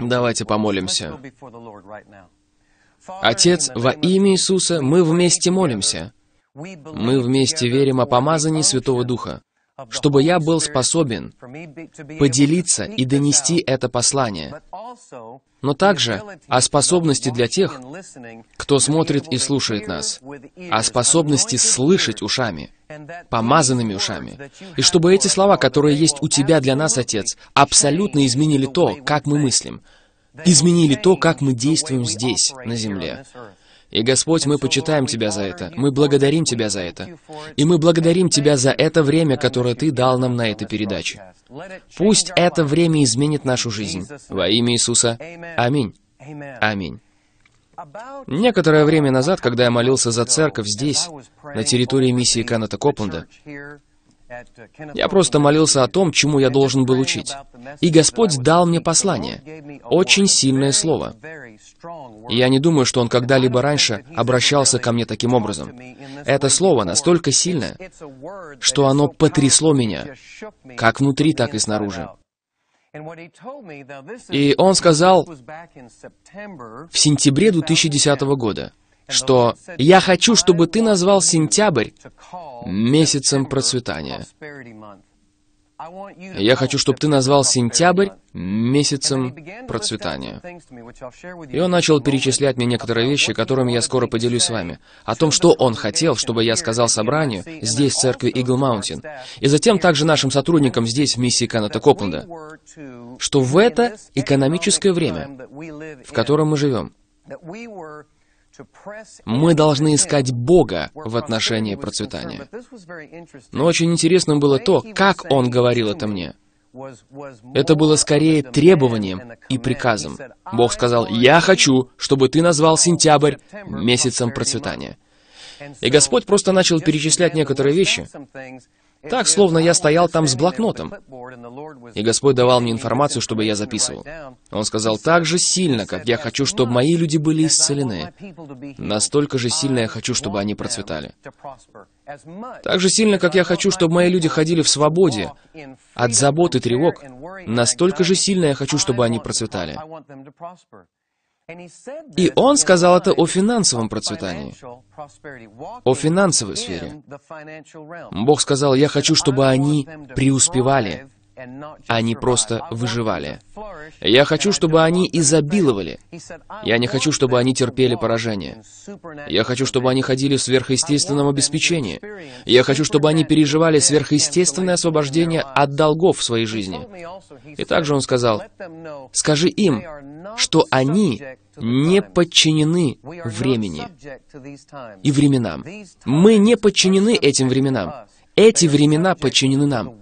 Давайте помолимся. Отец, во имя Иисуса мы вместе молимся. Мы вместе верим о помазании Святого Духа чтобы я был способен поделиться и донести это послание, но также о способности для тех, кто смотрит и слушает нас, о способности слышать ушами, помазанными ушами, и чтобы эти слова, которые есть у Тебя для нас, Отец, абсолютно изменили то, как мы мыслим, изменили то, как мы действуем здесь, на земле, и, Господь, мы почитаем Тебя за это, мы благодарим Тебя за это. И мы благодарим Тебя за это время, которое Ты дал нам на этой передаче. Пусть это время изменит нашу жизнь. Во имя Иисуса. Аминь. Аминь. Некоторое время назад, когда я молился за церковь здесь, на территории миссии Каната Копленда, я просто молился о том, чему я должен был учить. И Господь дал мне послание. Очень сильное слово. И я не думаю, что он когда-либо раньше обращался ко мне таким образом. Это слово настолько сильное, что оно потрясло меня, как внутри, так и снаружи. И он сказал в сентябре 2010 года, что «Я хочу, чтобы ты назвал сентябрь месяцем процветания». Я хочу, чтобы ты назвал сентябрь месяцем процветания. И он начал перечислять мне некоторые вещи, которыми я скоро поделюсь с вами. О том, что он хотел, чтобы я сказал собранию здесь, в церкви Игл Маунтин. И затем также нашим сотрудникам здесь, в миссии Каната Копленда. Что в это экономическое время, в котором мы живем, мы должны искать Бога в отношении процветания. Но очень интересным было то, как он говорил это мне. Это было скорее требованием и приказом. Бог сказал, «Я хочу, чтобы ты назвал сентябрь месяцем процветания». И Господь просто начал перечислять некоторые вещи, так, словно я стоял там с блокнотом. И Господь давал мне информацию, чтобы я записывал. Он сказал, так же сильно, как я хочу, чтобы мои люди были исцелены. Настолько же сильно я хочу, чтобы они процветали. Так же сильно, как я хочу, чтобы мои люди ходили в свободе от забот и тревог. Настолько же сильно я хочу, чтобы они процветали. И он сказал это о финансовом процветании, о финансовой сфере. Бог сказал, я хочу, чтобы они преуспевали, а не просто выживали. Я хочу, чтобы они изобиловали. Я не хочу, чтобы они терпели поражение. Я хочу, чтобы они ходили в сверхъестественном обеспечении. Я хочу, чтобы они переживали сверхъестественное освобождение от долгов в своей жизни. И также он сказал, скажи им, что они не подчинены времени и временам. Мы не подчинены этим временам. Эти времена подчинены нам.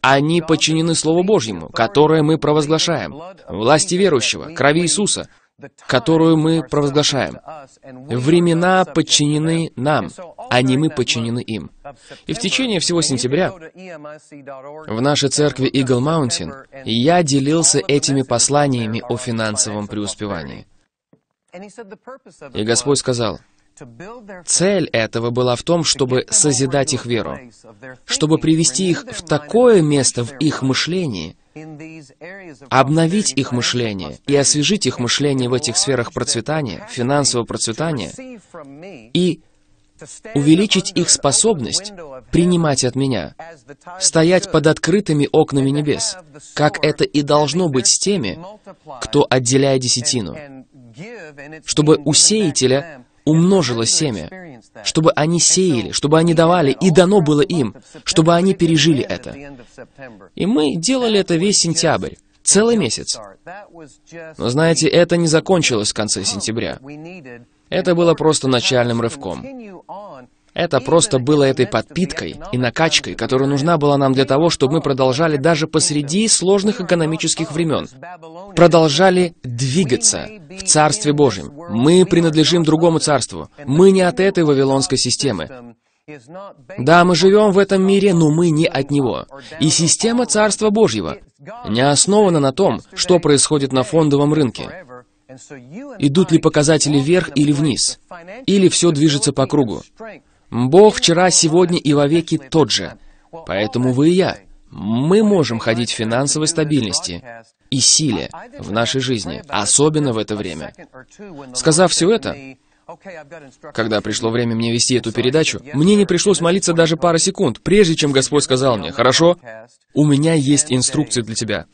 Они подчинены Слову Божьему, которое мы провозглашаем, власти верующего, крови Иисуса, которую мы провозглашаем. Времена подчинены нам, а не мы подчинены им. И в течение всего сентября в нашей церкви Eagle Mountain я делился этими посланиями о финансовом преуспевании. И Господь сказал, Цель этого была в том, чтобы созидать их веру, чтобы привести их в такое место в их мышлении, обновить их мышление и освежить их мышление в этих сферах процветания, финансового процветания, и увеличить их способность принимать от меня, стоять под открытыми окнами небес, как это и должно быть с теми, кто отделяет десятину чтобы у сеятеля умножилось семя, чтобы они сеяли, чтобы они давали, и дано было им, чтобы они пережили это. И мы делали это весь сентябрь, целый месяц. Но знаете, это не закончилось в конце сентября. Это было просто начальным рывком. Это просто было этой подпиткой и накачкой, которая нужна была нам для того, чтобы мы продолжали даже посреди сложных экономических времен. Продолжали двигаться в Царстве Божьем. Мы принадлежим другому царству. Мы не от этой вавилонской системы. Да, мы живем в этом мире, но мы не от него. И система Царства Божьего не основана на том, что происходит на фондовом рынке. Идут ли показатели вверх или вниз? Или все движется по кругу? Бог вчера, сегодня и вовеки тот же. Поэтому вы и я. Мы можем ходить в финансовой стабильности и силе в нашей жизни, особенно в это время. Сказав все это, когда пришло время мне вести эту передачу, мне не пришлось молиться даже пару секунд, прежде чем Господь сказал мне, «Хорошо, у меня есть инструкции для тебя».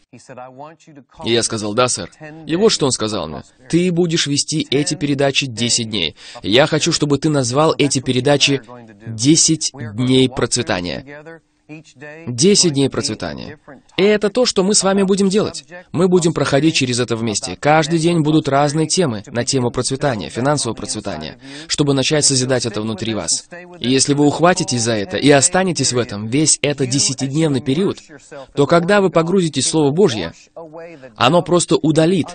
И я сказал, «Да, сэр». И вот что он сказал мне, «Ты будешь вести эти передачи 10 дней. Я хочу, чтобы ты назвал эти передачи «10 дней процветания». 10 дней процветания. И это то, что мы с вами будем делать. Мы будем проходить через это вместе. Каждый день будут разные темы на тему процветания, финансового процветания, чтобы начать созидать это внутри вас. И если вы ухватитесь за это и останетесь в этом весь этот десятидневный период, то когда вы погрузитесь в Слово Божье, оно просто удалит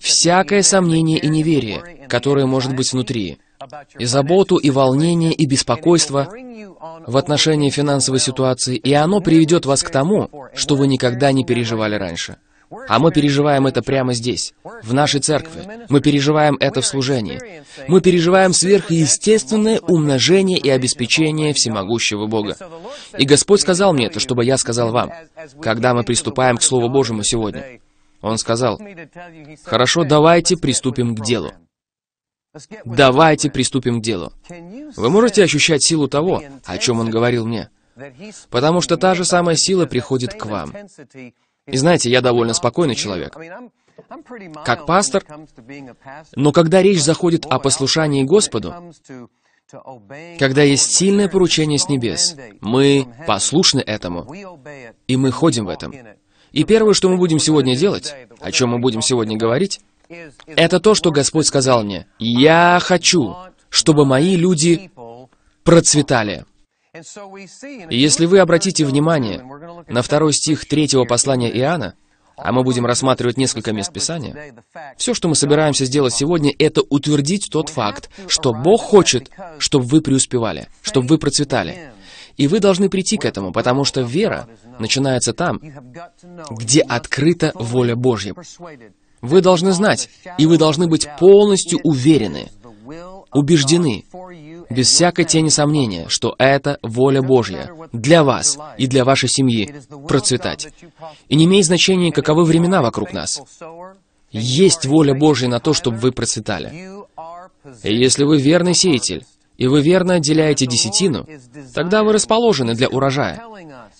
всякое сомнение и неверие, которое может быть внутри и заботу, и волнение, и беспокойство в отношении финансовой ситуации, и оно приведет вас к тому, что вы никогда не переживали раньше. А мы переживаем это прямо здесь, в нашей церкви. Мы переживаем это в служении. Мы переживаем сверхъестественное умножение и обеспечение всемогущего Бога. И Господь сказал мне это, чтобы я сказал вам, когда мы приступаем к Слову Божьему сегодня. Он сказал, «Хорошо, давайте приступим к делу». Давайте приступим к делу. Вы можете ощущать силу того, о чем он говорил мне, потому что та же самая сила приходит к вам. И знаете, я довольно спокойный человек. Как пастор, но когда речь заходит о послушании Господу, когда есть сильное поручение с небес, мы послушны этому, и мы ходим в этом. И первое, что мы будем сегодня делать, о чем мы будем сегодня говорить, это то, что Господь сказал мне. Я хочу, чтобы мои люди процветали. И если вы обратите внимание на второй стих третьего послания Иоанна, а мы будем рассматривать несколько мест Писания, все, что мы собираемся сделать сегодня, это утвердить тот факт, что Бог хочет, чтобы вы преуспевали, чтобы вы процветали. И вы должны прийти к этому, потому что вера начинается там, где открыта воля Божья. Вы должны знать, и вы должны быть полностью уверены, убеждены, без всякой тени сомнения, что это воля Божья для вас и для вашей семьи процветать. И не имеет значения, каковы времена вокруг нас. Есть воля Божья на то, чтобы вы процветали. И если вы верный сеятель, и вы верно отделяете десятину, тогда вы расположены для урожая.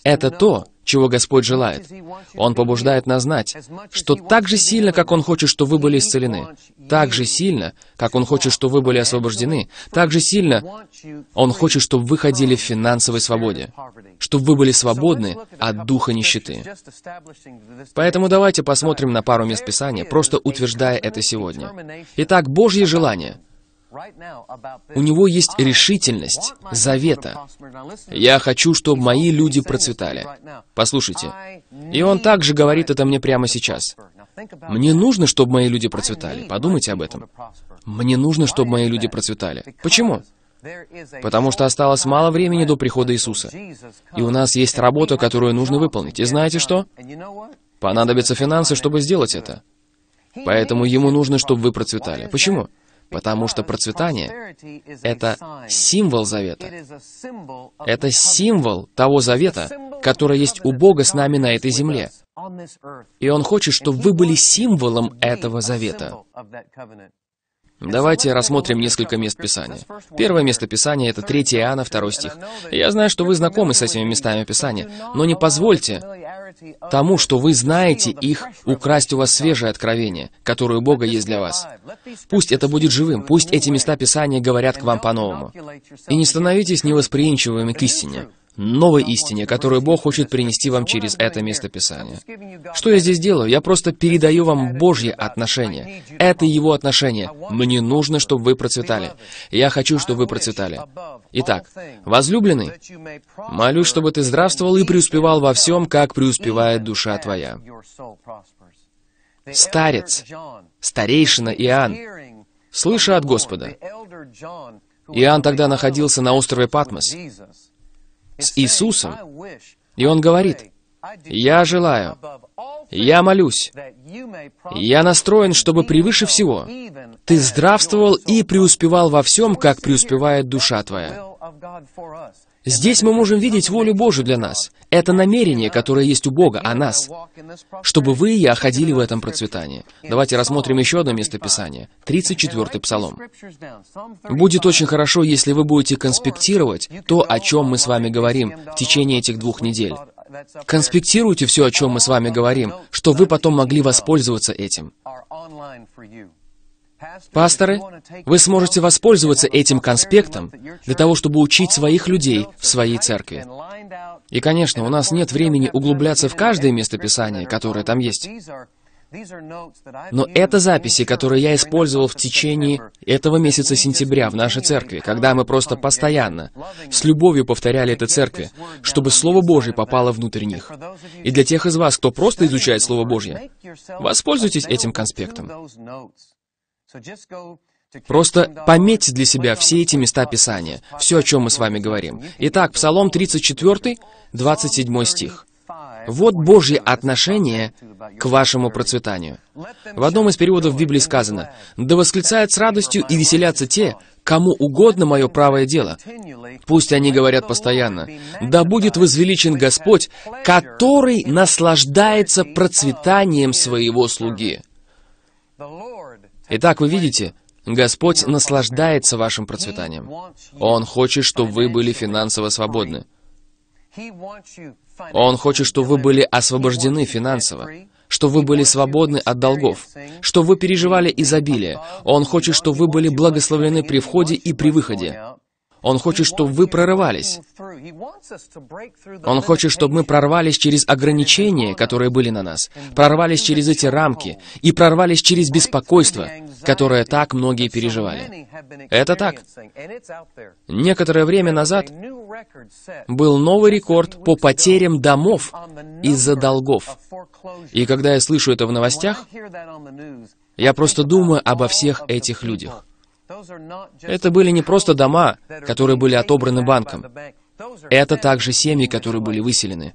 Это то, чего Господь желает. Он побуждает нас знать, что так же сильно, как Он хочет, что вы были исцелены, так же сильно, как Он хочет, что вы были освобождены, так же сильно Он хочет, чтобы вы ходили в финансовой свободе, чтобы вы были свободны от духа нищеты. Поэтому давайте посмотрим на пару мест Писания, просто утверждая это сегодня. Итак, Божье желание — у него есть решительность завета. Я хочу, чтобы мои люди процветали. Послушайте. И он также говорит это мне прямо сейчас. Мне нужно, чтобы мои люди процветали. Подумайте об этом. Мне нужно, чтобы мои люди процветали. Почему? Потому что осталось мало времени до прихода Иисуса. И у нас есть работа, которую нужно выполнить. И знаете что? Понадобятся финансы, чтобы сделать это. Поэтому ему нужно, чтобы вы процветали. Почему? Потому что процветание — это символ завета. Это символ того завета, который есть у Бога с нами на этой земле. И Он хочет, чтобы вы были символом этого завета. Давайте рассмотрим несколько мест Писания. Первое место Писания — это 3 Иоанна, 2 стих. Я знаю, что вы знакомы с этими местами Писания, но не позвольте тому, что вы знаете их, украсть у вас свежее откровение, которое у Бога есть для вас. Пусть это будет живым, пусть эти места Писания говорят к вам по-новому. И не становитесь невосприимчивыми к истине, новой истине, которую Бог хочет принести вам через это местописание. Что я здесь делаю? Я просто передаю вам Божье отношение. Это Его отношение. Мне нужно, чтобы вы процветали. Я хочу, чтобы вы процветали. Итак, возлюбленный, молюсь, чтобы ты здравствовал и преуспевал во всем, как преуспевает душа твоя. Старец, старейшина Иоанн, слыша от Господа, Иоанн тогда находился на острове Патмос, с Иисусом, и он говорит, «Я желаю, я молюсь, я настроен, чтобы превыше всего ты здравствовал и преуспевал во всем, как преуспевает душа твоя». Здесь мы можем видеть волю Божию для нас. Это намерение, которое есть у Бога о нас, чтобы вы и я ходили в этом процветании. Давайте рассмотрим еще одно местописание. 34-й Псалом. Будет очень хорошо, если вы будете конспектировать то, о чем мы с вами говорим в течение этих двух недель. Конспектируйте все, о чем мы с вами говорим, чтобы вы потом могли воспользоваться этим. Пасторы, вы сможете воспользоваться этим конспектом для того, чтобы учить своих людей в своей церкви. И, конечно, у нас нет времени углубляться в каждое местописание, которое там есть. Но это записи, которые я использовал в течение этого месяца сентября в нашей церкви, когда мы просто постоянно, с любовью повторяли это церкви, чтобы Слово Божье попало внутрь них. И для тех из вас, кто просто изучает Слово Божье, воспользуйтесь этим конспектом. Просто пометьте для себя все эти места Писания, все, о чем мы с вами говорим. Итак, Псалом 34, 27 стих. «Вот Божье отношение к вашему процветанию». В одном из переводов Библии сказано, «Да восклицают с радостью и веселятся те, кому угодно мое правое дело». Пусть они говорят постоянно, «Да будет возвеличен Господь, который наслаждается процветанием своего слуги». Итак, вы видите, Господь наслаждается вашим процветанием. Он хочет, чтобы вы были финансово свободны. Он хочет, чтобы вы были освобождены финансово, чтобы вы были свободны от долгов, чтобы вы переживали изобилие. Он хочет, чтобы вы были благословлены при входе и при выходе. Он хочет, чтобы вы прорывались. Он хочет, чтобы мы прорвались через ограничения, которые были на нас, прорвались через эти рамки и прорвались через беспокойство, которое так многие переживали. Это так. Некоторое время назад был новый рекорд по потерям домов из-за долгов. И когда я слышу это в новостях, я просто думаю обо всех этих людях. Это были не просто дома, которые были отобраны банком. Это также семьи, которые были выселены.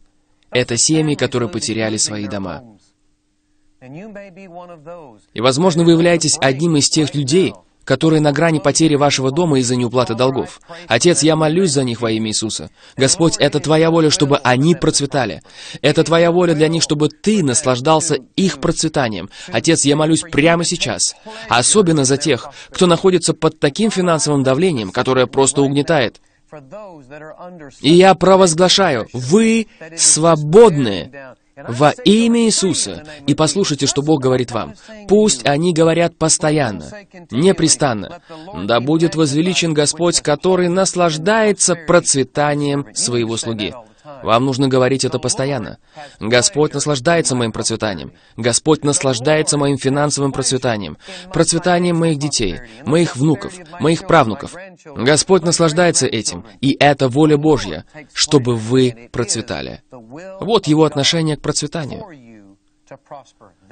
Это семьи, которые потеряли свои дома. И, возможно, вы являетесь одним из тех людей, которые на грани потери вашего дома из-за неуплаты долгов. Отец, я молюсь за них во имя Иисуса. Господь, это Твоя воля, чтобы они процветали. Это Твоя воля для них, чтобы Ты наслаждался их процветанием. Отец, я молюсь прямо сейчас. Особенно за тех, кто находится под таким финансовым давлением, которое просто угнетает. И я провозглашаю, вы свободны во имя Иисуса, и послушайте, что Бог говорит вам. Пусть они говорят постоянно, непрестанно. Да будет возвеличен Господь, который наслаждается процветанием своего слуги. Вам нужно говорить это постоянно. Господь наслаждается моим процветанием. Господь наслаждается моим финансовым процветанием, процветанием моих детей, моих внуков, моих правнуков. Господь наслаждается этим, и это воля Божья, чтобы вы процветали. Вот его отношение к процветанию.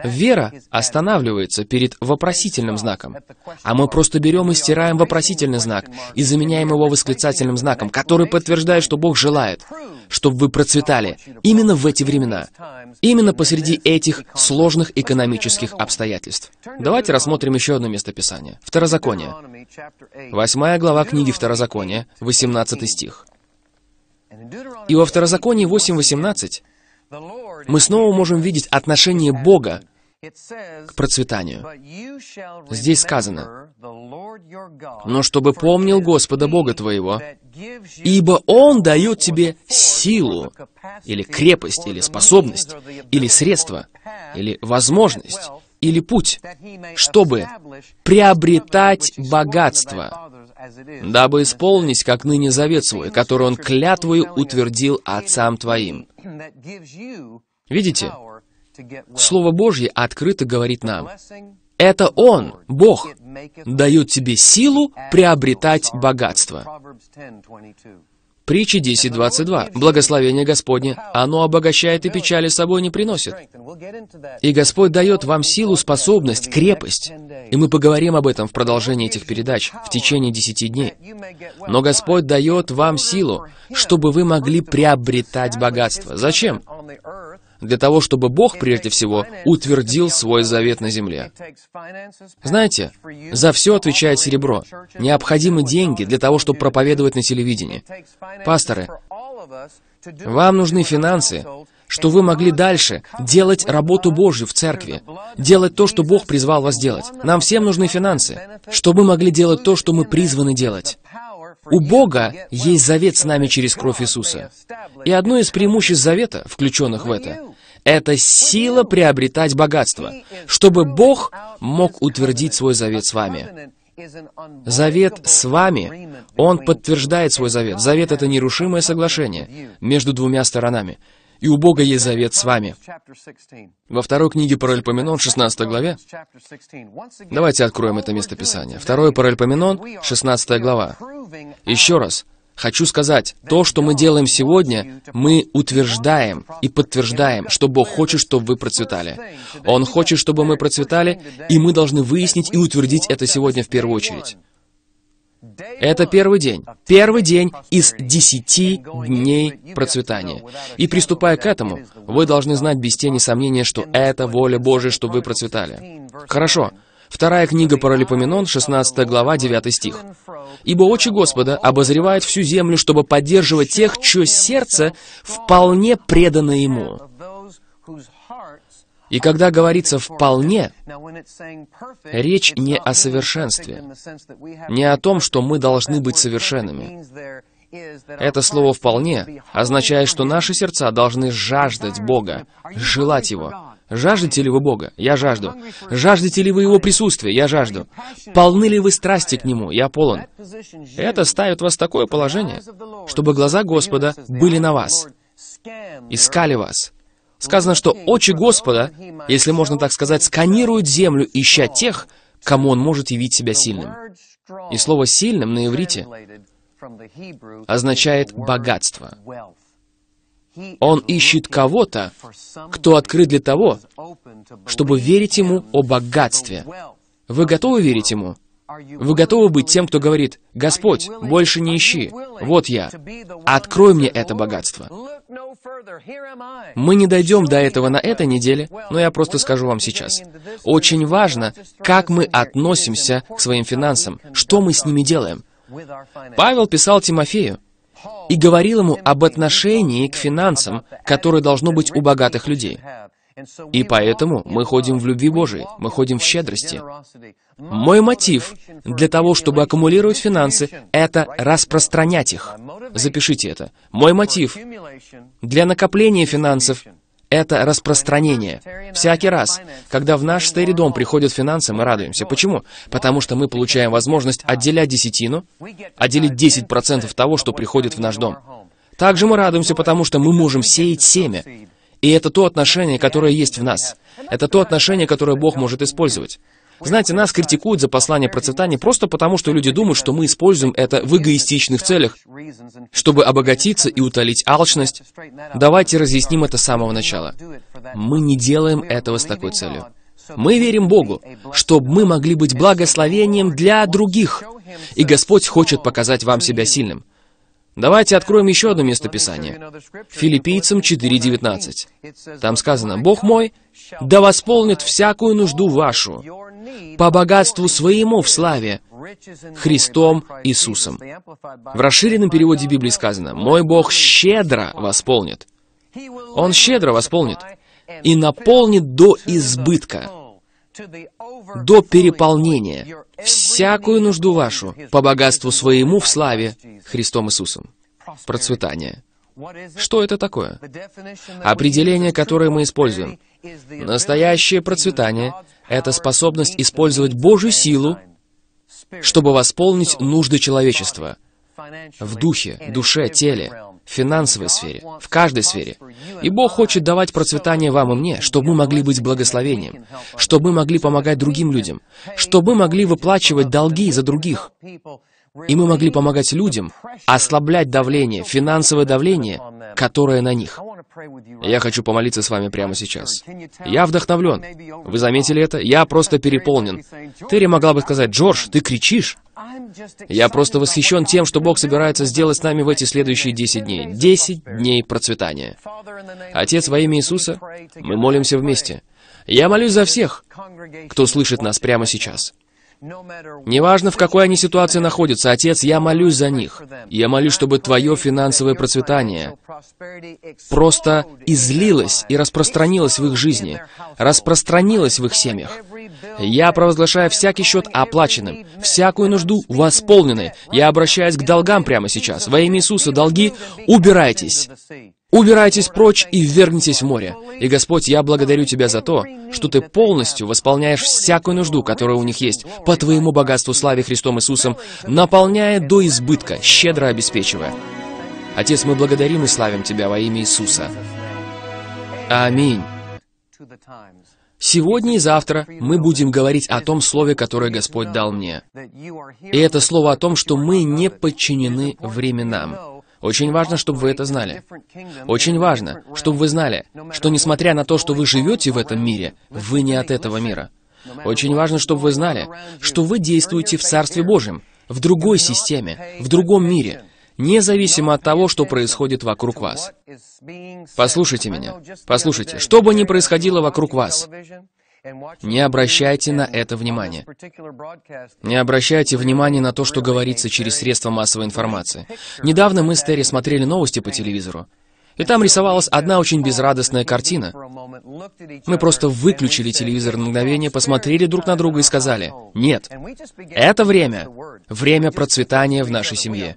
Вера останавливается перед вопросительным знаком, а мы просто берем и стираем вопросительный знак и заменяем его восклицательным знаком, который подтверждает, что Бог желает, чтобы вы процветали именно в эти времена, именно посреди этих сложных экономических обстоятельств. Давайте рассмотрим еще одно местописание. Второзаконие. Восьмая глава книги Второзакония, 18 стих. И во Второзаконии 8.18 мы снова можем видеть отношение Бога к процветанию. Здесь сказано, «Но чтобы помнил Господа Бога твоего, ибо Он дает тебе силу, или крепость, или способность, или средство, или возможность, или путь, чтобы приобретать богатство, дабы исполнить, как ныне завет свой, который он клятвою утвердил отцам твоим». Видите? Слово Божье открыто говорит нам, это Он, Бог, дает тебе силу приобретать богатство. Притчи 10.22. Благословение Господне, оно обогащает и печали с собой не приносит. И Господь дает вам силу, способность, крепость. И мы поговорим об этом в продолжении этих передач в течение 10 дней. Но Господь дает вам силу, чтобы вы могли приобретать богатство. Зачем? для того, чтобы Бог, прежде всего, утвердил свой завет на земле. Знаете, за все отвечает серебро. Необходимы деньги для того, чтобы проповедовать на телевидении. Пасторы, вам нужны финансы, что вы могли дальше делать работу Божью в церкви, делать то, что Бог призвал вас делать. Нам всем нужны финансы, чтобы мы могли делать то, что мы призваны делать. У Бога есть завет с нами через кровь Иисуса. И одно из преимуществ завета, включенных в это, это сила приобретать богатство, чтобы Бог мог утвердить свой завет с вами. Завет с вами, он подтверждает свой завет. Завет — это нерушимое соглашение между двумя сторонами. И у Бога есть завет с вами. Во второй книге Паральпоменон, 16 главе. Давайте откроем это местописание. Второе Паральпоменон, 16 глава. Еще раз, Хочу сказать, то, что мы делаем сегодня, мы утверждаем и подтверждаем, что Бог хочет, чтобы вы процветали. Он хочет, чтобы мы процветали, и мы должны выяснить и утвердить это сегодня в первую очередь. Это первый день. Первый день из десяти дней процветания. И приступая к этому, вы должны знать без тени сомнения, что это воля Божия, чтобы вы процветали. Хорошо. Вторая книга Паралипоменон, 16 глава, 9 стих. «Ибо очи Господа обозревают всю землю, чтобы поддерживать тех, чье сердце вполне предано Ему». И когда говорится «вполне», речь не о совершенстве, не о том, что мы должны быть совершенными. Это слово «вполне» означает, что наши сердца должны жаждать Бога, желать Его, Жаждете ли вы Бога? Я жажду. Жаждете ли вы Его присутствия? Я жажду. Полны ли вы страсти к Нему? Я полон. Это ставит вас в такое положение, чтобы глаза Господа были на вас, искали вас. Сказано, что очи Господа, если можно так сказать, сканируют землю, ища тех, кому Он может явить себя сильным. И слово «сильным» на иврите означает «богатство». Он ищет кого-то, кто открыт для того, чтобы верить ему о богатстве. Вы готовы верить ему? Вы готовы быть тем, кто говорит, «Господь, больше не ищи, вот я, открой мне это богатство». Мы не дойдем до этого на этой неделе, но я просто скажу вам сейчас. Очень важно, как мы относимся к своим финансам, что мы с ними делаем. Павел писал Тимофею, и говорил ему об отношении к финансам, которое должно быть у богатых людей. И поэтому мы ходим в любви Божией, мы ходим в щедрости. Мой мотив для того, чтобы аккумулировать финансы, это распространять их. Запишите это. Мой мотив для накопления финансов это распространение. Всякий раз, когда в наш стери дом приходят финансы, мы радуемся. Почему? Потому что мы получаем возможность отделять десятину, отделить 10% того, что приходит в наш дом. Также мы радуемся, потому что мы можем сеять семя. И это то отношение, которое есть в нас. Это то отношение, которое Бог может использовать. Знаете, нас критикуют за послание процветания просто потому, что люди думают, что мы используем это в эгоистичных целях, чтобы обогатиться и утолить алчность. Давайте разъясним это с самого начала. Мы не делаем этого с такой целью. Мы верим Богу, чтобы мы могли быть благословением для других. И Господь хочет показать вам себя сильным. Давайте откроем еще одно местописание. Филиппийцам 4.19. Там сказано, «Бог мой да восполнит всякую нужду вашу по богатству своему в славе Христом Иисусом. В расширенном переводе Библии сказано, «Мой Бог щедро восполнит». Он щедро восполнит и наполнит до избытка, до переполнения, всякую нужду вашу по богатству своему в славе Христом Иисусом. Процветание. Что это такое? Определение, которое мы используем – Настоящее процветание — это способность использовать Божью силу, чтобы восполнить нужды человечества в духе, душе, теле, в финансовой сфере, в каждой сфере. И Бог хочет давать процветание вам и мне, чтобы мы могли быть благословением, чтобы мы могли помогать другим людям, чтобы мы могли выплачивать долги за других, и мы могли помогать людям ослаблять давление, финансовое давление, которое на них. Я хочу помолиться с вами прямо сейчас. Я вдохновлен. Вы заметили это? Я просто переполнен. Терри могла бы сказать, «Джордж, ты кричишь?» Я просто восхищен тем, что Бог собирается сделать с нами в эти следующие 10 дней. 10 дней процветания. Отец, во имя Иисуса, мы молимся вместе. Я молюсь за всех, кто слышит нас прямо сейчас. Неважно, в какой они ситуации находятся, Отец, я молюсь за них. Я молюсь, чтобы Твое финансовое процветание просто излилось и распространилось в их жизни, распространилось в их семьях, я провозглашаю всякий счет оплаченным, всякую нужду восполненной. Я обращаюсь к долгам прямо сейчас. Во имя Иисуса, долги, убирайтесь. Убирайтесь прочь и вернитесь в море. И, Господь, я благодарю Тебя за то, что Ты полностью восполняешь всякую нужду, которая у них есть, по Твоему богатству славе Христом Иисусом, наполняя до избытка, щедро обеспечивая. Отец, мы благодарим и славим Тебя во имя Иисуса. Аминь. Сегодня и завтра мы будем говорить о том слове, которое Господь дал мне. И это слово о том, что мы не подчинены временам. Очень важно, чтобы вы это знали. Очень важно, чтобы вы знали, что несмотря на то, что вы живете в этом мире, вы не от этого мира. Очень важно, чтобы вы знали, что вы действуете в Царстве Божьем, в другой системе, в другом мире, независимо от того, что происходит вокруг вас. Послушайте меня. Послушайте, что бы ни происходило вокруг вас, не обращайте на это внимания. Не обращайте внимания на то, что говорится через средства массовой информации. Недавно мы с Терри смотрели новости по телевизору. И там рисовалась одна очень безрадостная картина. Мы просто выключили телевизор на мгновение, посмотрели друг на друга и сказали, «Нет, это время, время процветания в нашей семье».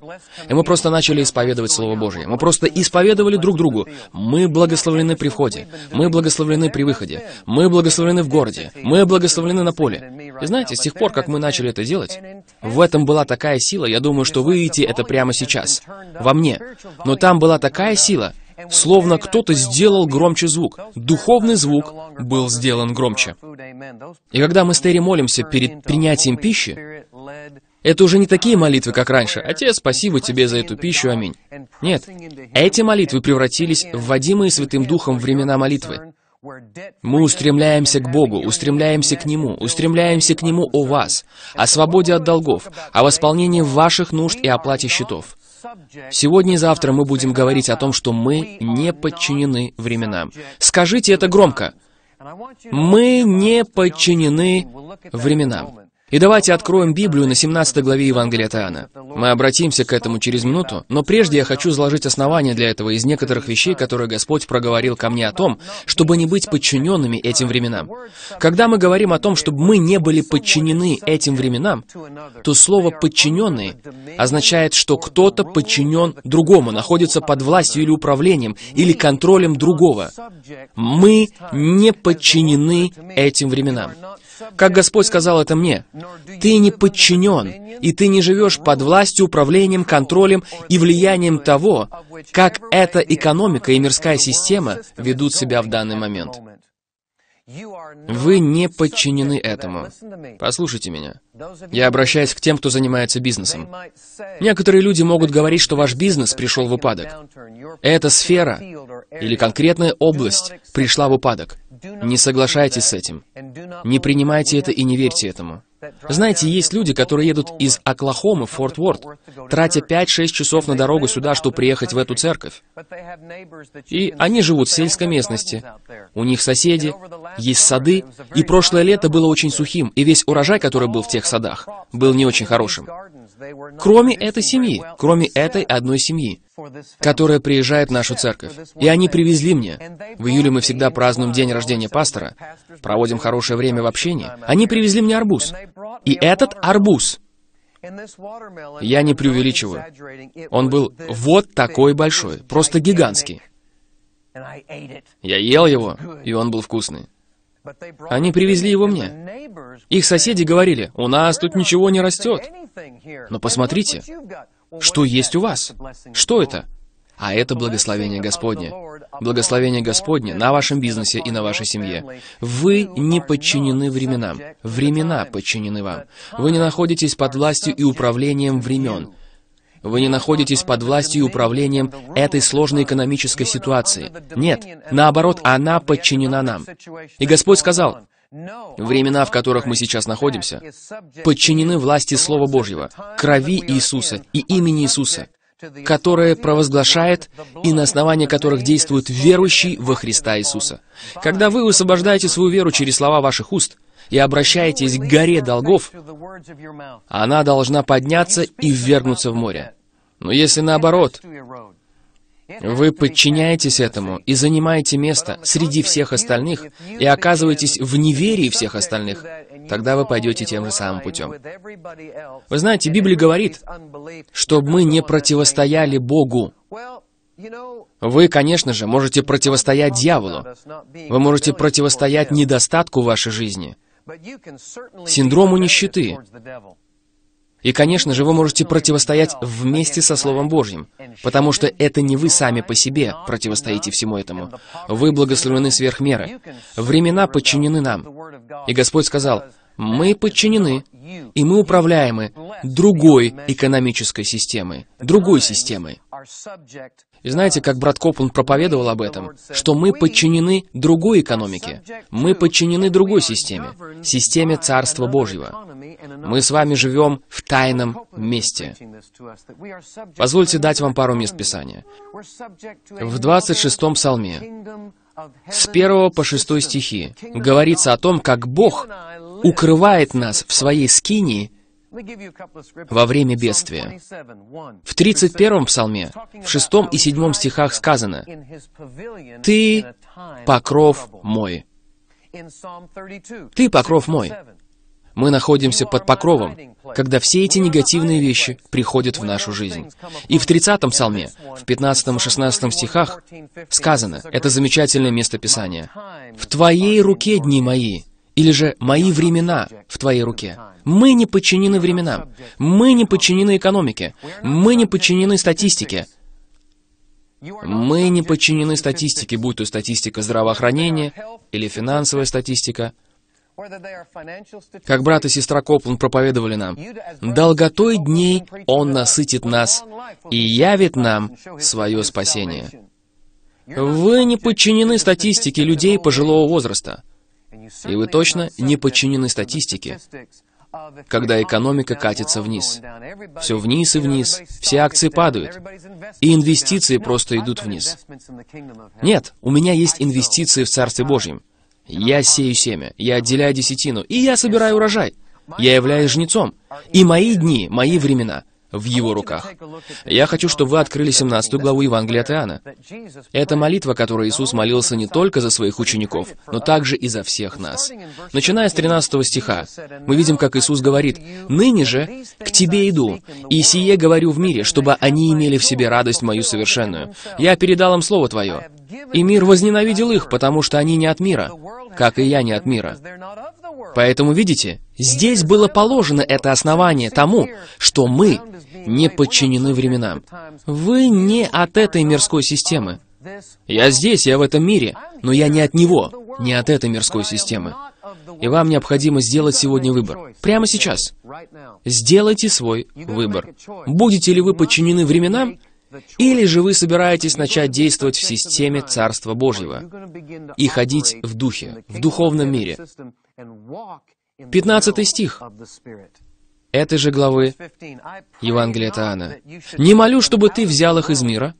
И мы просто начали исповедовать Слово Божие. Мы просто исповедовали друг другу. Мы благословлены при входе, мы благословлены при выходе, мы благословлены в городе, мы благословлены на поле. И знаете, с тех пор, как мы начали это делать, в этом была такая сила, я думаю, что вы видите это прямо сейчас, во мне. Но там была такая сила, Словно кто-то сделал громче звук. Духовный звук был сделан громче. И когда мы с Терри молимся перед принятием пищи, это уже не такие молитвы, как раньше. «Отец, спасибо тебе за эту пищу, аминь». Нет, эти молитвы превратились в водимые Святым Духом времена молитвы. Мы устремляемся к Богу, устремляемся к Нему, устремляемся к Нему о вас, о свободе от долгов, о восполнении ваших нужд и оплате счетов. Сегодня и завтра мы будем говорить о том, что мы не подчинены временам. Скажите это громко. Мы не подчинены временам. И давайте откроем Библию на 17 главе Евангелия от Мы обратимся к этому через минуту, но прежде я хочу заложить основания для этого из некоторых вещей, которые Господь проговорил ко мне о том, чтобы не быть подчиненными этим временам. Когда мы говорим о том, чтобы мы не были подчинены этим временам, то слово «подчиненные» означает, что кто-то подчинен другому, находится под властью или управлением, или контролем другого. Мы не подчинены этим временам. Как Господь сказал это мне, ты не подчинен, и ты не живешь под властью, управлением, контролем и влиянием того, как эта экономика и мирская система ведут себя в данный момент. Вы не подчинены этому. Послушайте меня. Я обращаюсь к тем, кто занимается бизнесом. Некоторые люди могут говорить, что ваш бизнес пришел в упадок. Эта сфера или конкретная область пришла в упадок. Не соглашайтесь с этим. Не принимайте это и не верьте этому. Знаете, есть люди, которые едут из Оклахомы в Форт Уорд, тратя 5-6 часов на дорогу сюда, чтобы приехать в эту церковь. И они живут в сельской местности. У них соседи, есть сады, и прошлое лето было очень сухим, и весь урожай, который был в тех садах, был не очень хорошим. Кроме этой семьи, кроме этой одной семьи, которая приезжает в нашу церковь. И они привезли мне. В июле мы всегда празднуем день рождения пастора, проводим хорошее время в общении. Они привезли мне арбуз и этот арбуз, я не преувеличиваю, он был вот такой большой, просто гигантский. Я ел его, и он был вкусный. Они привезли его мне. Их соседи говорили, у нас тут ничего не растет. Но посмотрите, что есть у вас? Что это? А это благословение Господне. Благословение Господне на вашем бизнесе и на вашей семье. Вы не подчинены временам. Времена подчинены вам. Вы не находитесь под властью и управлением времен. Вы не находитесь под властью и управлением этой сложной экономической ситуации. Нет, наоборот, она подчинена нам. И Господь сказал, Времена, в которых мы сейчас находимся, подчинены власти Слова Божьего, крови Иисуса и имени Иисуса которые провозглашает и на основании которых действует верующий во Христа Иисуса. Когда вы высвобождаете свою веру через слова ваших уст и обращаетесь к горе долгов, она должна подняться и ввергнуться в море. Но если наоборот, вы подчиняетесь этому и занимаете место среди всех остальных и оказываетесь в неверии всех остальных, тогда вы пойдете тем же самым путем. Вы знаете, Библия говорит, чтобы мы не противостояли Богу. Вы, конечно же, можете противостоять дьяволу. Вы можете противостоять недостатку вашей жизни, синдрому нищеты, и, конечно же, вы можете противостоять вместе со Словом Божьим, потому что это не вы сами по себе противостоите всему этому. Вы благословлены сверх меры. Времена подчинены нам. И Господь сказал, мы подчинены, и мы управляемы другой экономической системой, другой системой. И знаете, как брат Копланд проповедовал об этом, что мы подчинены другой экономике, мы подчинены другой системе, системе Царства Божьего. Мы с вами живем в тайном месте. Позвольте дать вам пару мест Писания. В 26-м псалме с 1 по 6 стихи говорится о том, как Бог укрывает нас в своей скинии во время бедствия. В 31-м псалме, в 6 и 7 стихах сказано, «Ты покров мой». «Ты покров мой». Мы находимся под покровом, когда все эти негативные вещи приходят в нашу жизнь. И в 30-м псалме, в 15 и 16 стихах сказано, это замечательное местописание, «В Твоей руке дни мои, или же «Мои времена в твоей руке». Мы не подчинены временам. Мы не подчинены экономике. Мы не подчинены статистике. Мы не подчинены статистике, будь то статистика здравоохранения или финансовая статистика. Как брат и сестра Копланд проповедовали нам, «Долготой дней Он насытит нас и явит нам свое спасение». Вы не подчинены статистике людей пожилого возраста. И вы точно не подчинены статистике, когда экономика катится вниз. Все вниз и вниз, все акции падают, и инвестиции просто идут вниз. Нет, у меня есть инвестиции в Царстве Божьем. Я сею семя, я отделяю десятину, и я собираю урожай. Я являюсь жнецом, и мои дни, мои времена — в его руках. Я хочу, чтобы вы открыли 17 главу Евангелия от Иоанна. Это молитва, которую Иисус молился не только за своих учеников, но также и за всех нас. Начиная с 13 стиха, мы видим, как Иисус говорит, «Ныне же к тебе иду, и сие говорю в мире, чтобы они имели в себе радость мою совершенную. Я передал им Слово Твое, и мир возненавидел их, потому что они не от мира, как и я не от мира». Поэтому, видите, здесь было положено это основание тому, что мы не подчинены временам. Вы не от этой мирской системы. Я здесь, я в этом мире, но я не от него, не от этой мирской системы. И вам необходимо сделать сегодня выбор. Прямо сейчас. Сделайте свой выбор. Будете ли вы подчинены временам или же вы собираетесь начать действовать в системе Царства Божьего и ходить в духе, в духовном мире. 15 стих этой же главы Евангелия от «Не молю, чтобы ты взял их из мира,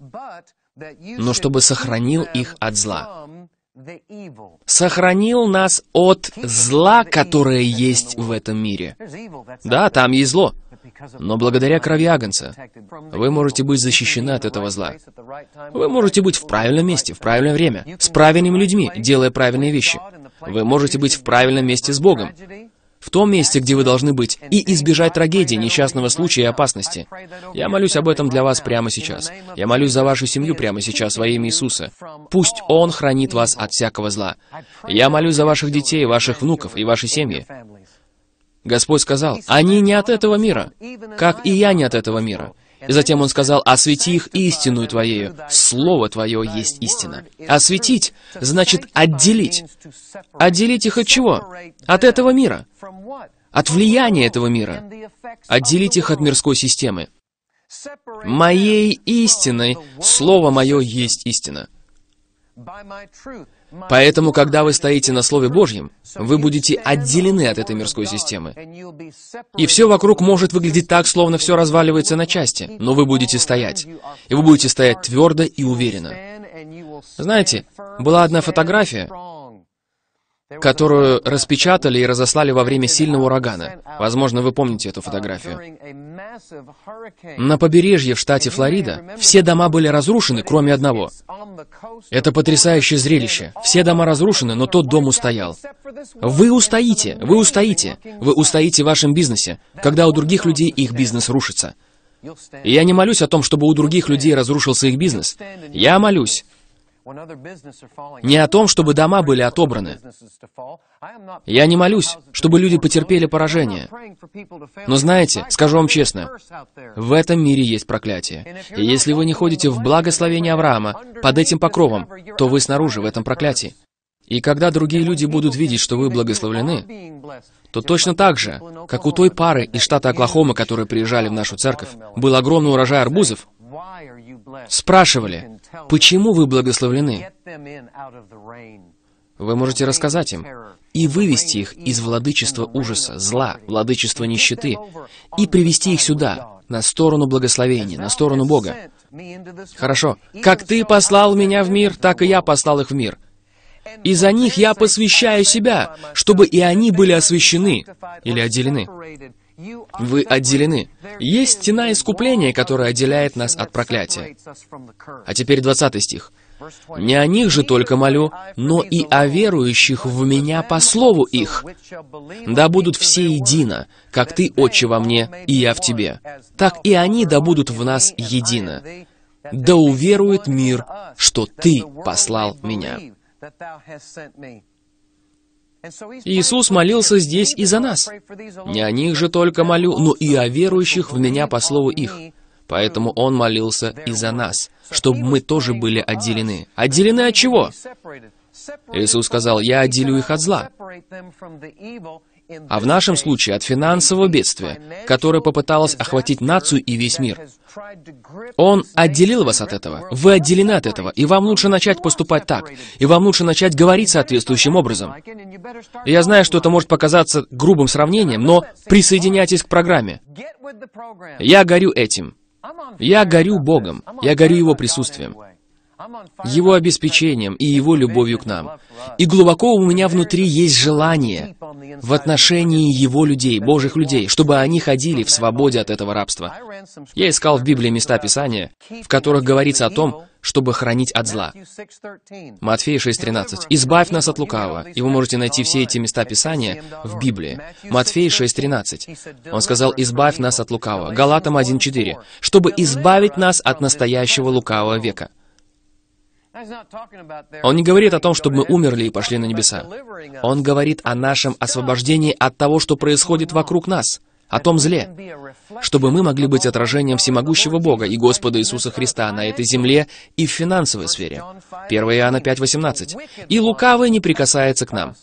но чтобы сохранил их от зла». Сохранил нас от зла, которое есть в этом мире. Да, там есть зло. Но благодаря крови Агнца вы можете быть защищены от этого зла. Вы можете быть в правильном месте, в правильное время, с правильными людьми, делая правильные вещи. Вы можете быть в правильном месте с Богом, в том месте, где вы должны быть, и избежать трагедии, несчастного случая и опасности. Я молюсь об этом для вас прямо сейчас. Я молюсь за вашу семью прямо сейчас во имя Иисуса. Пусть Он хранит вас от всякого зла. Я молюсь за ваших детей, ваших внуков и ваши семьи. Господь сказал, «Они не от этого мира, как и я не от этого мира». И затем он сказал, «Освети их истину Твоею, Слово Твое есть истина». Осветить значит отделить. Отделить их от чего? От этого мира. От влияния этого мира. Отделить их от мирской системы. Моей истиной Слово Мое есть истина. Поэтому, когда вы стоите на Слове Божьем, вы будете отделены от этой мирской системы. И все вокруг может выглядеть так, словно все разваливается на части, но вы будете стоять. И вы будете стоять твердо и уверенно. Знаете, была одна фотография, которую распечатали и разослали во время сильного урагана. Возможно, вы помните эту фотографию. На побережье в штате Флорида все дома были разрушены, кроме одного. Это потрясающее зрелище. Все дома разрушены, но тот дом устоял. Вы устоите, вы устоите, вы устоите в вашем бизнесе, когда у других людей их бизнес рушится. я не молюсь о том, чтобы у других людей разрушился их бизнес. Я молюсь, не о том, чтобы дома были отобраны. Я не молюсь, чтобы люди потерпели поражение. Но знаете, скажу вам честно, в этом мире есть проклятие. И если вы не ходите в благословение Авраама под этим покровом, то вы снаружи в этом проклятии. И когда другие люди будут видеть, что вы благословлены, то точно так же, как у той пары из штата Оклахома, которые приезжали в нашу церковь, был огромный урожай арбузов, спрашивали, почему вы благословлены? Вы можете рассказать им и вывести их из владычества ужаса, зла, владычества нищеты, и привести их сюда, на сторону благословения, на сторону Бога. Хорошо. Как ты послал меня в мир, так и я послал их в мир. И за них я посвящаю себя, чтобы и они были освящены или отделены. Вы отделены. Есть стена искупления, которая отделяет нас от проклятия. А теперь 20 стих. «Не о них же только молю, но и о верующих в меня по слову их. Да будут все едино, как ты, Отче, во мне, и я в тебе. Так и они да будут в нас едино. Да уверует мир, что ты послал меня». Иисус молился здесь и за нас. Не о них же только молю, но и о верующих в меня по слову их. Поэтому Он молился и за нас, чтобы мы тоже были отделены. Отделены от чего? Иисус сказал, «Я отделю их от зла» а в нашем случае от финансового бедствия, которое попыталось охватить нацию и весь мир. Он отделил вас от этого. Вы отделены от этого, и вам лучше начать поступать так, и вам лучше начать говорить соответствующим образом. Я знаю, что это может показаться грубым сравнением, но присоединяйтесь к программе. Я горю этим. Я горю Богом. Я горю Его присутствием. Его обеспечением и Его любовью к нам. И глубоко у меня внутри есть желание в отношении Его людей, Божьих людей, чтобы они ходили в свободе от этого рабства. Я искал в Библии места Писания, в которых говорится о том, чтобы хранить от зла. Матфея 6.13. «Избавь нас от лукавого». И вы можете найти все эти места Писания в Библии. Матфея 6.13. Он сказал, «Избавь нас от лукавого». Галатам 1.4. «Чтобы избавить нас от настоящего лукавого века». Он не говорит о том, чтобы мы умерли и пошли на небеса. Он говорит о нашем освобождении от того, что происходит вокруг нас, о том зле, чтобы мы могли быть отражением всемогущего Бога и Господа Иисуса Христа на этой земле и в финансовой сфере. 1 Иоанна 5:18. «И лукавый не прикасается к нам».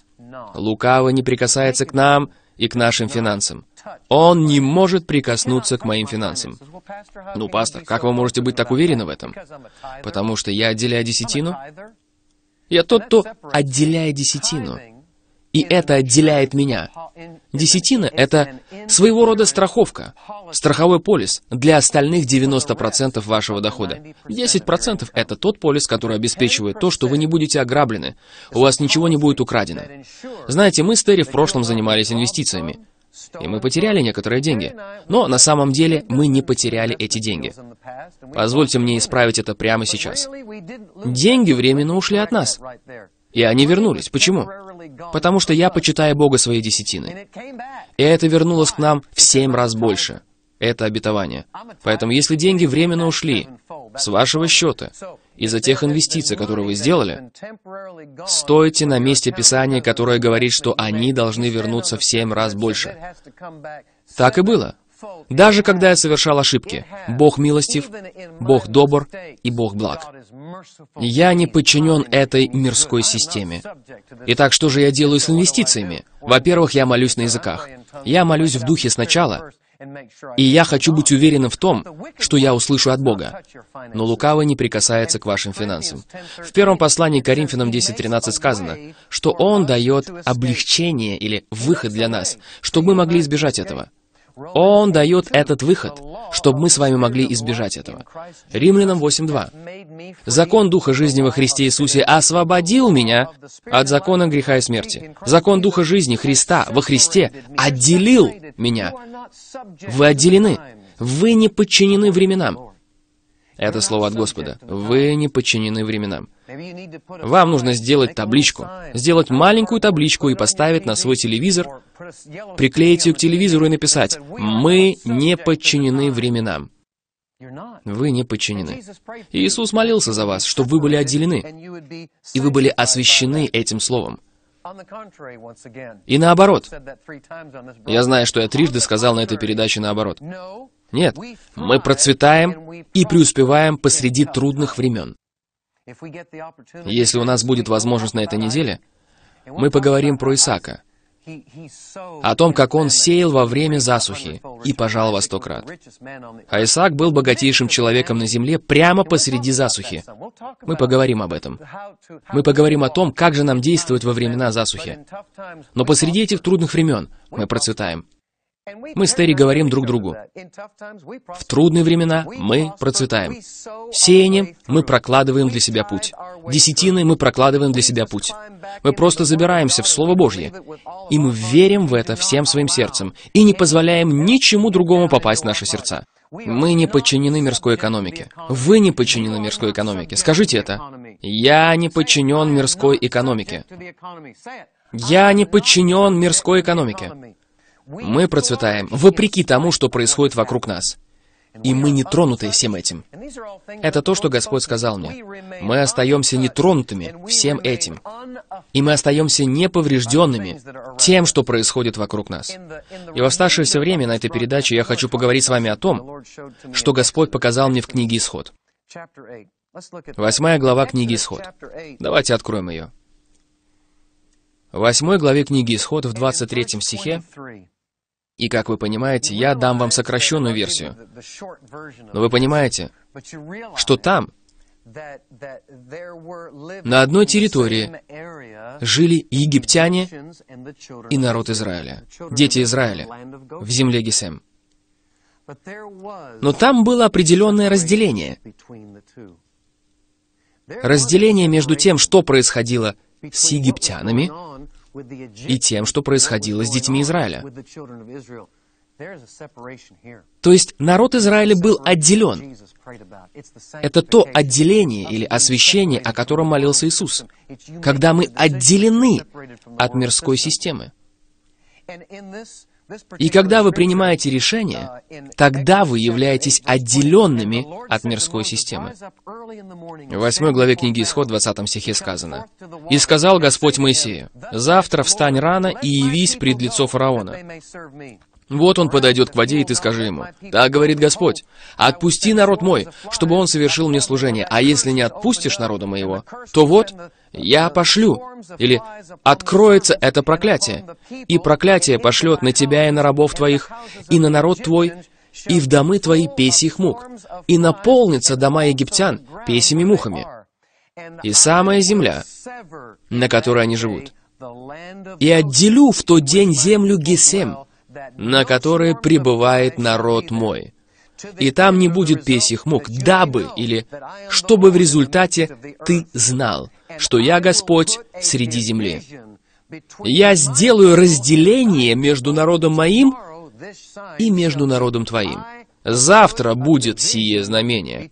Лукавый не прикасается к нам и к нашим финансам. Он не может прикоснуться к моим финансам. Ну, пастор, как вы можете быть так уверены в этом? Потому что я отделяю десятину. Я тот, кто отделяет десятину. И это отделяет меня. Десятина — это своего рода страховка, страховой полис для остальных 90% вашего дохода. 10% — это тот полис, который обеспечивает то, что вы не будете ограблены, у вас ничего не будет украдено. Знаете, мы с Терри в прошлом занимались инвестициями. И мы потеряли некоторые деньги. Но на самом деле мы не потеряли эти деньги. Позвольте мне исправить это прямо сейчас. Деньги временно ушли от нас. И они вернулись. Почему? Потому что я почитаю Бога своей десятины. И это вернулось к нам в семь раз больше это обетование. Поэтому если деньги временно ушли с вашего счета из-за тех инвестиций, которые вы сделали, стойте на месте Писания, которое говорит, что они должны вернуться в семь раз больше. Так и было. Даже когда я совершал ошибки, Бог милостив, Бог добр и Бог благ. Я не подчинен этой мирской системе. Итак, что же я делаю с инвестициями? Во-первых, я молюсь на языках. Я молюсь в духе сначала, и я хочу быть уверенным в том, что я услышу от Бога. Но лукавый не прикасается к вашим финансам. В первом послании к Коринфянам 10.13 сказано, что Он дает облегчение или выход для нас, чтобы мы могли избежать этого. Он дает этот выход, чтобы мы с вами могли избежать этого. Римлянам 8.2. «Закон Духа жизни во Христе Иисусе освободил меня от закона греха и смерти. Закон Духа жизни Христа во Христе отделил меня. Вы отделены. Вы не подчинены временам. Это слово от Господа. Вы не подчинены временам. Вам нужно сделать табличку. Сделать маленькую табличку и поставить на свой телевизор приклеить ее к телевизору и написать «Мы не подчинены временам». Вы не подчинены. Иисус молился за вас, чтобы вы были отделены, и вы были освящены этим словом. И наоборот. Я знаю, что я трижды сказал на этой передаче наоборот. Нет, мы процветаем и преуспеваем посреди трудных времен. Если у нас будет возможность на этой неделе, мы поговорим про Исаака о том, как он сеял во время засухи и пожал во сто крат. А Исаак был богатейшим человеком на земле прямо посреди засухи. Мы поговорим об этом. Мы поговорим о том, как же нам действовать во времена засухи. Но посреди этих трудных времен мы процветаем. Мы с Терри говорим друг другу. В трудные времена мы процветаем. Сеяние мы прокладываем для себя путь. Десятиной мы прокладываем для себя путь. Мы просто забираемся в Слово Божье. И мы верим в это всем своим сердцем. И не позволяем ничему другому попасть в наши сердца. Мы не подчинены мирской экономике. Вы не подчинены мирской экономике. Скажите это. Я не подчинен мирской экономике. Я не подчинен мирской экономике. Мы процветаем вопреки тому, что происходит вокруг нас. И мы не тронуты всем этим. Это то, что Господь сказал мне. Мы остаемся нетронутыми всем этим. И мы остаемся неповрежденными тем, что происходит вокруг нас. И в оставшееся время на этой передаче я хочу поговорить с вами о том, что Господь показал мне в книге «Исход». Восьмая глава книги «Исход». Давайте откроем ее. В восьмой главе книги «Исход» в 23 стихе и, как вы понимаете, я дам вам сокращенную версию. Но вы понимаете, что там, на одной территории жили египтяне, и народ Израиля, дети Израиля, в земле Гесем. Но там было определенное разделение. Разделение между тем, что происходило с египтянами, и тем, что происходило с детьми Израиля. То есть народ Израиля был отделен. Это то отделение или освящение, о котором молился Иисус, когда мы отделены от мирской системы. И когда вы принимаете решение, тогда вы являетесь отделенными от мирской системы. В 8 главе книги Исход, 20 стихе сказано, «И сказал Господь Моисею, «Завтра встань рано и явись пред лицо фараона». Вот он подойдет к воде, и ты скажи ему, «Так говорит Господь, отпусти народ мой, чтобы он совершил мне служение, а если не отпустишь народа моего, то вот, «Я пошлю!» или «Откроется это проклятие, и проклятие пошлет на тебя и на рабов твоих, и на народ твой, и в домы твои песи их мук, и наполнится дома египтян песями мухами, и самая земля, на которой они живут. И отделю в тот день землю Гесем, на которой пребывает народ мой» и там не будет песих мук, дабы или чтобы в результате ты знал, что я Господь среди земли. Я сделаю разделение между народом моим и между народом твоим. Завтра будет сие знамение.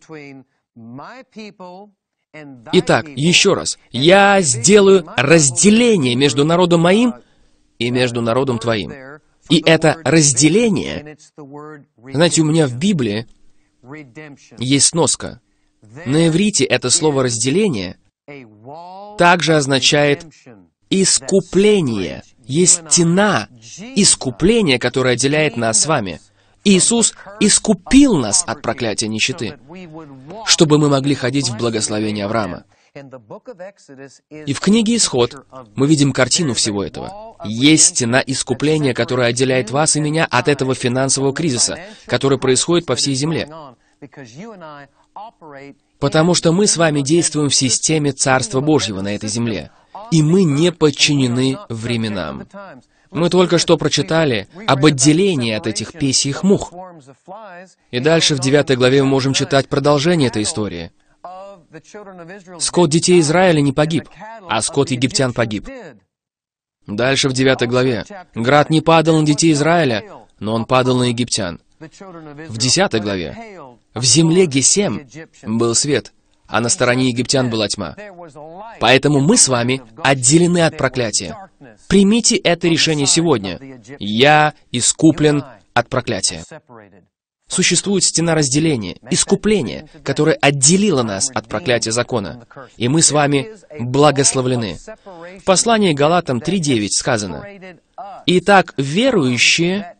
Итак, еще раз, я сделаю разделение между народом моим и между народом твоим. И это разделение, знаете, у меня в Библии есть сноска. На иврите это слово «разделение» также означает «искупление». Есть стена искупления, которая отделяет нас с вами. Иисус искупил нас от проклятия нищеты, чтобы мы могли ходить в благословение Авраама. И в книге «Исход» мы видим картину всего этого. Есть стена искупления, которая отделяет вас и меня от этого финансового кризиса, который происходит по всей земле. Потому что мы с вами действуем в системе Царства Божьего на этой земле, и мы не подчинены временам. Мы только что прочитали об отделении от этих письих мух. И дальше в 9 главе мы можем читать продолжение этой истории. Скот детей Израиля не погиб, а скот египтян погиб. Дальше в 9 главе. Град не падал на детей Израиля, но он падал на египтян. В 10 главе. В земле Гесем был свет, а на стороне египтян была тьма. Поэтому мы с вами отделены от проклятия. Примите это решение сегодня. Я искуплен от проклятия. Существует стена разделения, искупления, которое отделило нас от проклятия закона. И мы с вами благословлены. В послании Галатам 3.9 сказано, «Итак, верующие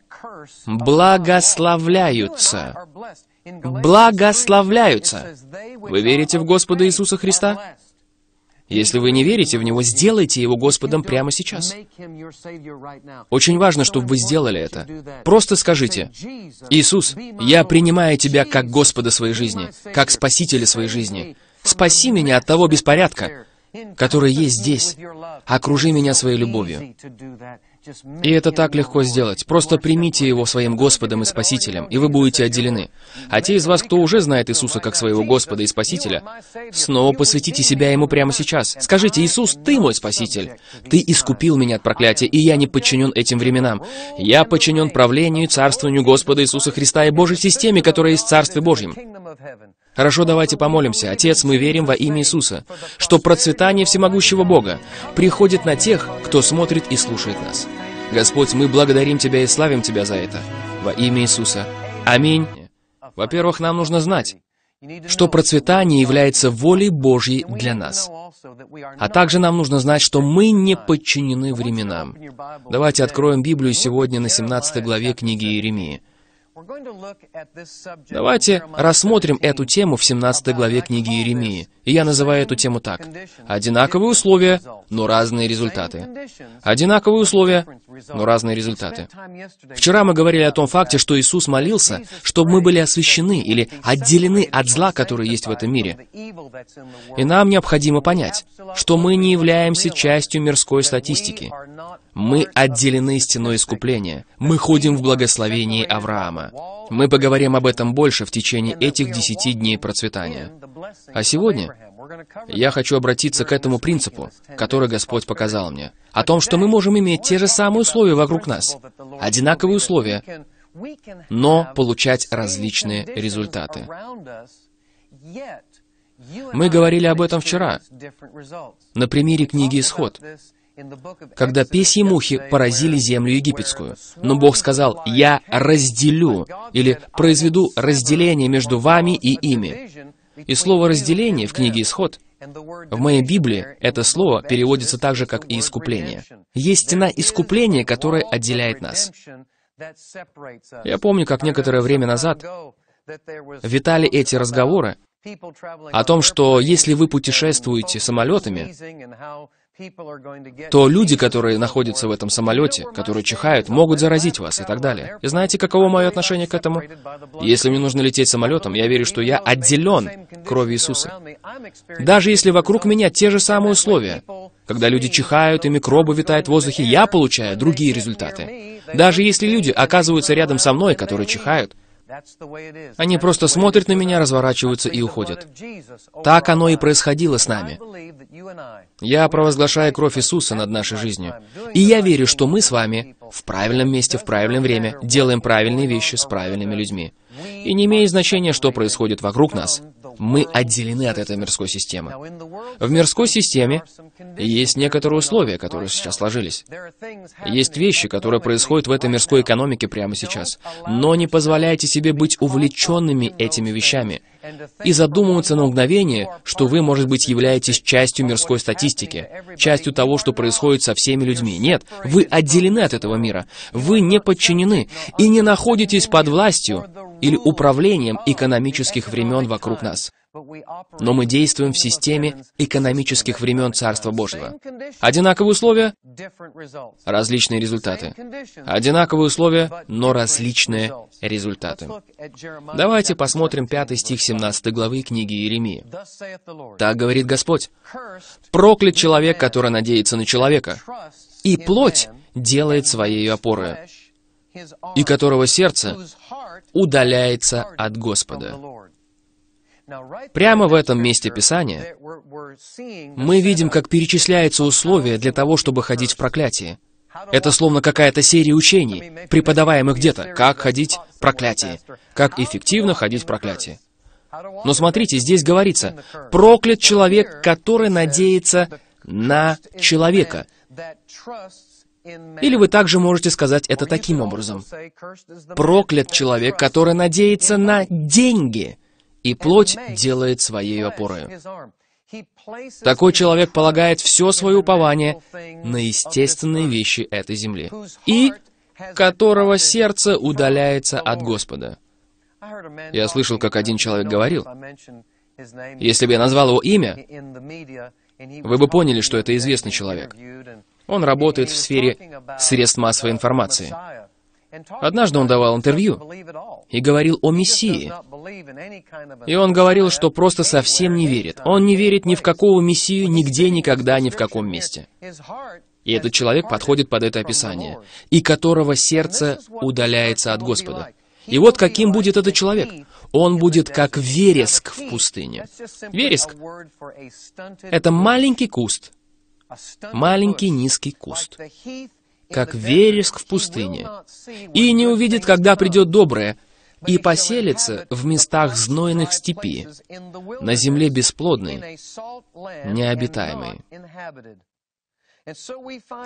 благословляются». Благословляются. Вы верите в Господа Иисуса Христа? Если вы не верите в Него, сделайте Его Господом прямо сейчас. Очень важно, чтобы вы сделали это. Просто скажите, «Иисус, я принимаю Тебя как Господа своей жизни, как Спасителя своей жизни. Спаси меня от того беспорядка, который есть здесь. Окружи меня своей любовью». И это так легко сделать. Просто примите его своим Господом и Спасителем, и вы будете отделены. А те из вас, кто уже знает Иисуса как своего Господа и Спасителя, снова посвятите себя Ему прямо сейчас. Скажите, Иисус, Ты мой Спаситель. Ты искупил меня от проклятия, и я не подчинен этим временам. Я подчинен правлению и царствованию Господа Иисуса Христа и Божьей системе, которая есть в Царстве Божьем. Хорошо, давайте помолимся. Отец, мы верим во имя Иисуса, что процветание всемогущего Бога приходит на тех, кто смотрит и слушает нас. Господь, мы благодарим Тебя и славим Тебя за это. Во имя Иисуса. Аминь. Во-первых, нам нужно знать, что процветание является волей Божьей для нас. А также нам нужно знать, что мы не подчинены временам. Давайте откроем Библию сегодня на 17 главе книги Иеремии. Давайте рассмотрим эту тему в 17 главе книги Иеремии. И я называю эту тему так. Одинаковые условия, но разные результаты. Одинаковые условия, но разные результаты. Вчера мы говорили о том факте, что Иисус молился, чтобы мы были освящены или отделены от зла, которое есть в этом мире. И нам необходимо понять, что мы не являемся частью мирской статистики. Мы отделены стеной искупления. Мы ходим в благословении Авраама. Мы поговорим об этом больше в течение этих десяти дней процветания. А сегодня я хочу обратиться к этому принципу, который Господь показал мне, о том, что мы можем иметь те же самые условия вокруг нас, одинаковые условия, но получать различные результаты. Мы говорили об этом вчера, на примере книги «Исход» когда песи мухи поразили землю египетскую. Но Бог сказал, «Я разделю» или «произведу разделение между вами и ими». И слово «разделение» в книге «Исход» В моей Библии это слово переводится так же, как и «искупление». Есть стена искупления, которая отделяет нас. Я помню, как некоторое время назад витали эти разговоры о том, что если вы путешествуете самолетами, то люди, которые находятся в этом самолете, которые чихают, могут заразить вас и так далее. И знаете, каково мое отношение к этому? Если мне нужно лететь самолетом, я верю, что я отделен кровью Иисуса. Даже если вокруг меня те же самые условия, когда люди чихают и микробы витают в воздухе, я получаю другие результаты. Даже если люди оказываются рядом со мной, которые чихают, они просто смотрят на меня, разворачиваются и уходят. Так оно и происходило с нами. Я провозглашаю кровь Иисуса над нашей жизнью. И я верю, что мы с вами в правильном месте, в правильное время делаем правильные вещи с правильными людьми. И не имеет значения, что происходит вокруг нас, мы отделены от этой мирской системы. В мирской системе есть некоторые условия, которые сейчас сложились. Есть вещи, которые происходят в этой мирской экономике прямо сейчас. Но не позволяйте себе быть увлеченными этими вещами и задумываться на мгновение, что вы, может быть, являетесь частью мирской статистики, частью того, что происходит со всеми людьми. Нет, вы отделены от этого мира, вы не подчинены и не находитесь под властью или управлением экономических времен вокруг нас. Но мы действуем в системе экономических времен Царства Божьего. Одинаковые условия, различные результаты. Одинаковые условия, но различные результаты. Давайте посмотрим 5 стих 17 главы книги Иеремии. Так говорит Господь. «Проклят человек, который надеется на человека, и плоть делает своей опорой, и которого сердце удаляется от Господа». Прямо в этом месте Писания мы видим, как перечисляются условия для того, чтобы ходить в проклятие. Это словно какая-то серия учений, преподаваемых где-то, как ходить в проклятие, как эффективно ходить в проклятие. Но смотрите, здесь говорится, проклят человек, который надеется на человека. Или вы также можете сказать это таким образом. Проклят человек, который надеется на деньги и плоть делает своей опорой. Такой человек полагает все свое упование на естественные вещи этой земли, и которого сердце удаляется от Господа. Я слышал, как один человек говорил, если бы я назвал его имя, вы бы поняли, что это известный человек. Он работает в сфере средств массовой информации. Однажды он давал интервью и говорил о Мессии. И он говорил, что просто совсем не верит. Он не верит ни в какого Мессию, нигде, никогда, ни в каком месте. И этот человек подходит под это описание, и которого сердце удаляется от Господа. И вот каким будет этот человек. Он будет как вереск в пустыне. Вереск — это маленький куст, маленький низкий куст, как вереск в пустыне, и не увидит, когда придет доброе, и поселится в местах знойных степи, на земле бесплодной, необитаемой.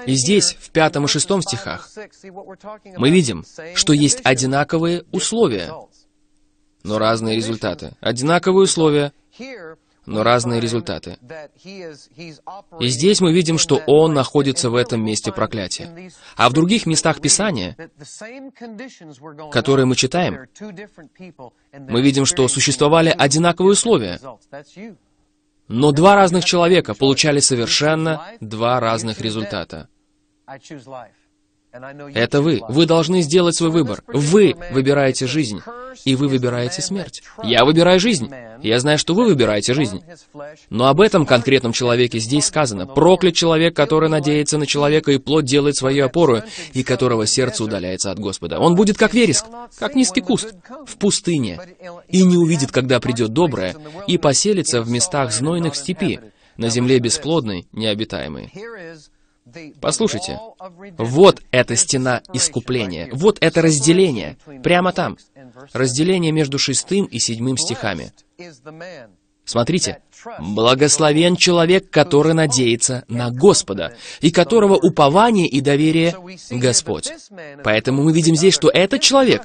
И здесь, в пятом и шестом стихах, мы видим, что есть одинаковые условия, но разные результаты. Одинаковые условия, но разные результаты. И здесь мы видим, что он находится в этом месте проклятия. А в других местах Писания, которые мы читаем, мы видим, что существовали одинаковые условия, но два разных человека получали совершенно два разных результата. Это вы. Вы должны сделать свой выбор. Вы выбираете жизнь, и вы выбираете смерть. Я выбираю жизнь. Я знаю, что вы выбираете жизнь. Но об этом конкретном человеке здесь сказано. Проклят человек, который надеется на человека, и плод делает свою опору, и которого сердце удаляется от Господа. Он будет как вереск, как низкий куст, в пустыне, и не увидит, когда придет доброе, и поселится в местах знойных степи, на земле бесплодной, необитаемой. Послушайте, вот эта стена искупления, вот это разделение, прямо там, разделение между шестым и седьмым стихами. Смотрите, Благословен человек, который надеется на Господа, и которого упование и доверие Господь. Поэтому мы видим здесь, что этот человек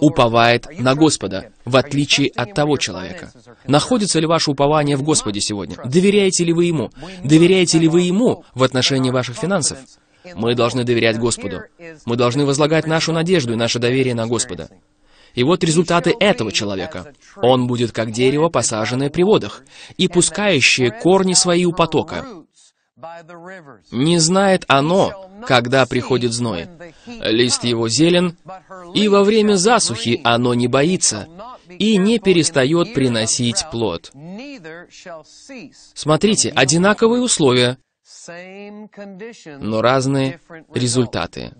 уповает на Господа, в отличие от того человека. Находится ли ваше упование в Господе сегодня? Доверяете ли вы Ему? Доверяете ли вы Ему в отношении ваших финансов? Мы должны доверять Господу. Мы должны возлагать нашу надежду и наше доверие на Господа. И вот результаты этого человека. Он будет как дерево, посаженное при водах, и пускающее корни свои у потока. Не знает оно, когда приходит зной. Лист его зелен, и во время засухи оно не боится и не перестает приносить плод. Смотрите, одинаковые условия, но разные результаты.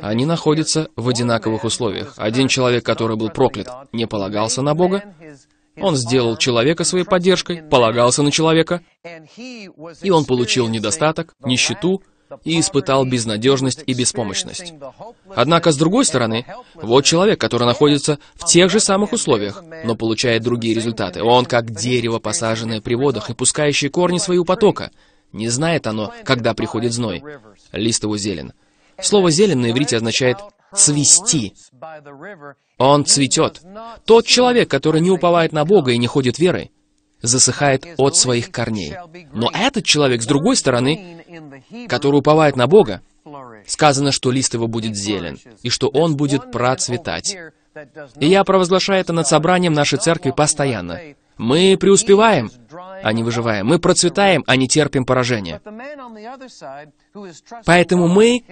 Они находятся в одинаковых условиях. Один человек, который был проклят, не полагался на Бога, он сделал человека своей поддержкой, полагался на человека, и он получил недостаток, нищету, и испытал безнадежность и беспомощность. Однако, с другой стороны, вот человек, который находится в тех же самых условиях, но получает другие результаты. Он как дерево, посаженное при водах и пускающее корни своего потока. Не знает оно, когда приходит зной. Лист его зелен. Слово «зелен» на иврите означает «цвести». Он цветет. Тот человек, который не уповает на Бога и не ходит верой, засыхает от своих корней. Но этот человек, с другой стороны, который уповает на Бога, сказано, что лист его будет зелен, и что он будет процветать. И я провозглашаю это над собранием нашей церкви постоянно. Мы преуспеваем, а не выживаем. Мы процветаем, а не терпим поражение. Поэтому мы,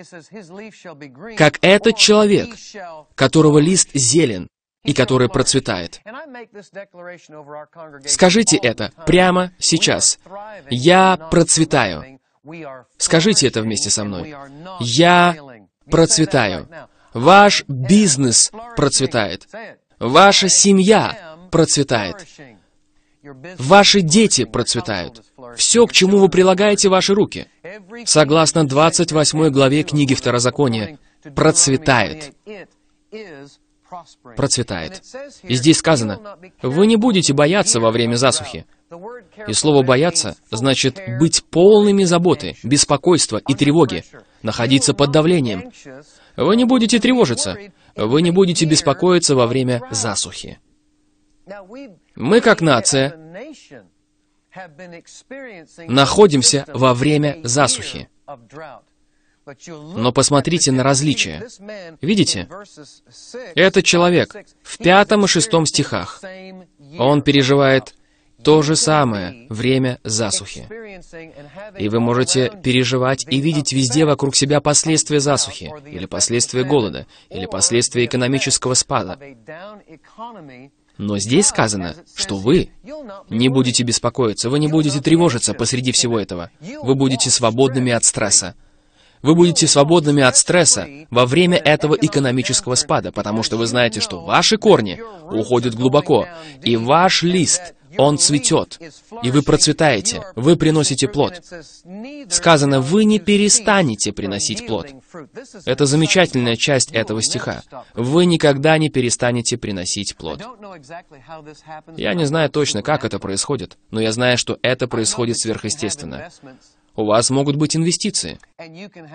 как этот человек, которого лист зелен и который процветает. Скажите это прямо сейчас. Я процветаю. Скажите это вместе со мной. Я процветаю. Ваш бизнес процветает. Ваша семья процветает. Ваши дети процветают. Все, к чему вы прилагаете ваши руки, согласно 28 главе книги Второзакония, процветает. Процветает. И здесь сказано, вы не будете бояться во время засухи. И слово «бояться» значит быть полными заботы, беспокойства и тревоги, находиться под давлением. Вы не будете тревожиться, вы не будете беспокоиться во время засухи. Мы, как нация, находимся во время засухи. Но посмотрите на различия. Видите? Этот человек в пятом и шестом стихах. Он переживает то же самое время засухи. И вы можете переживать и видеть везде вокруг себя последствия засухи, или последствия голода, или последствия экономического спада. Но здесь сказано, что вы не будете беспокоиться, вы не будете тревожиться посреди всего этого. Вы будете свободными от стресса. Вы будете свободными от стресса во время этого экономического спада, потому что вы знаете, что ваши корни уходят глубоко, и ваш лист он цветет, и вы процветаете, вы приносите плод. Сказано, вы не перестанете приносить плод. Это замечательная часть этого стиха. Вы никогда не перестанете приносить плод. Я не знаю точно, как это происходит, но я знаю, что это происходит сверхъестественно. У вас могут быть инвестиции.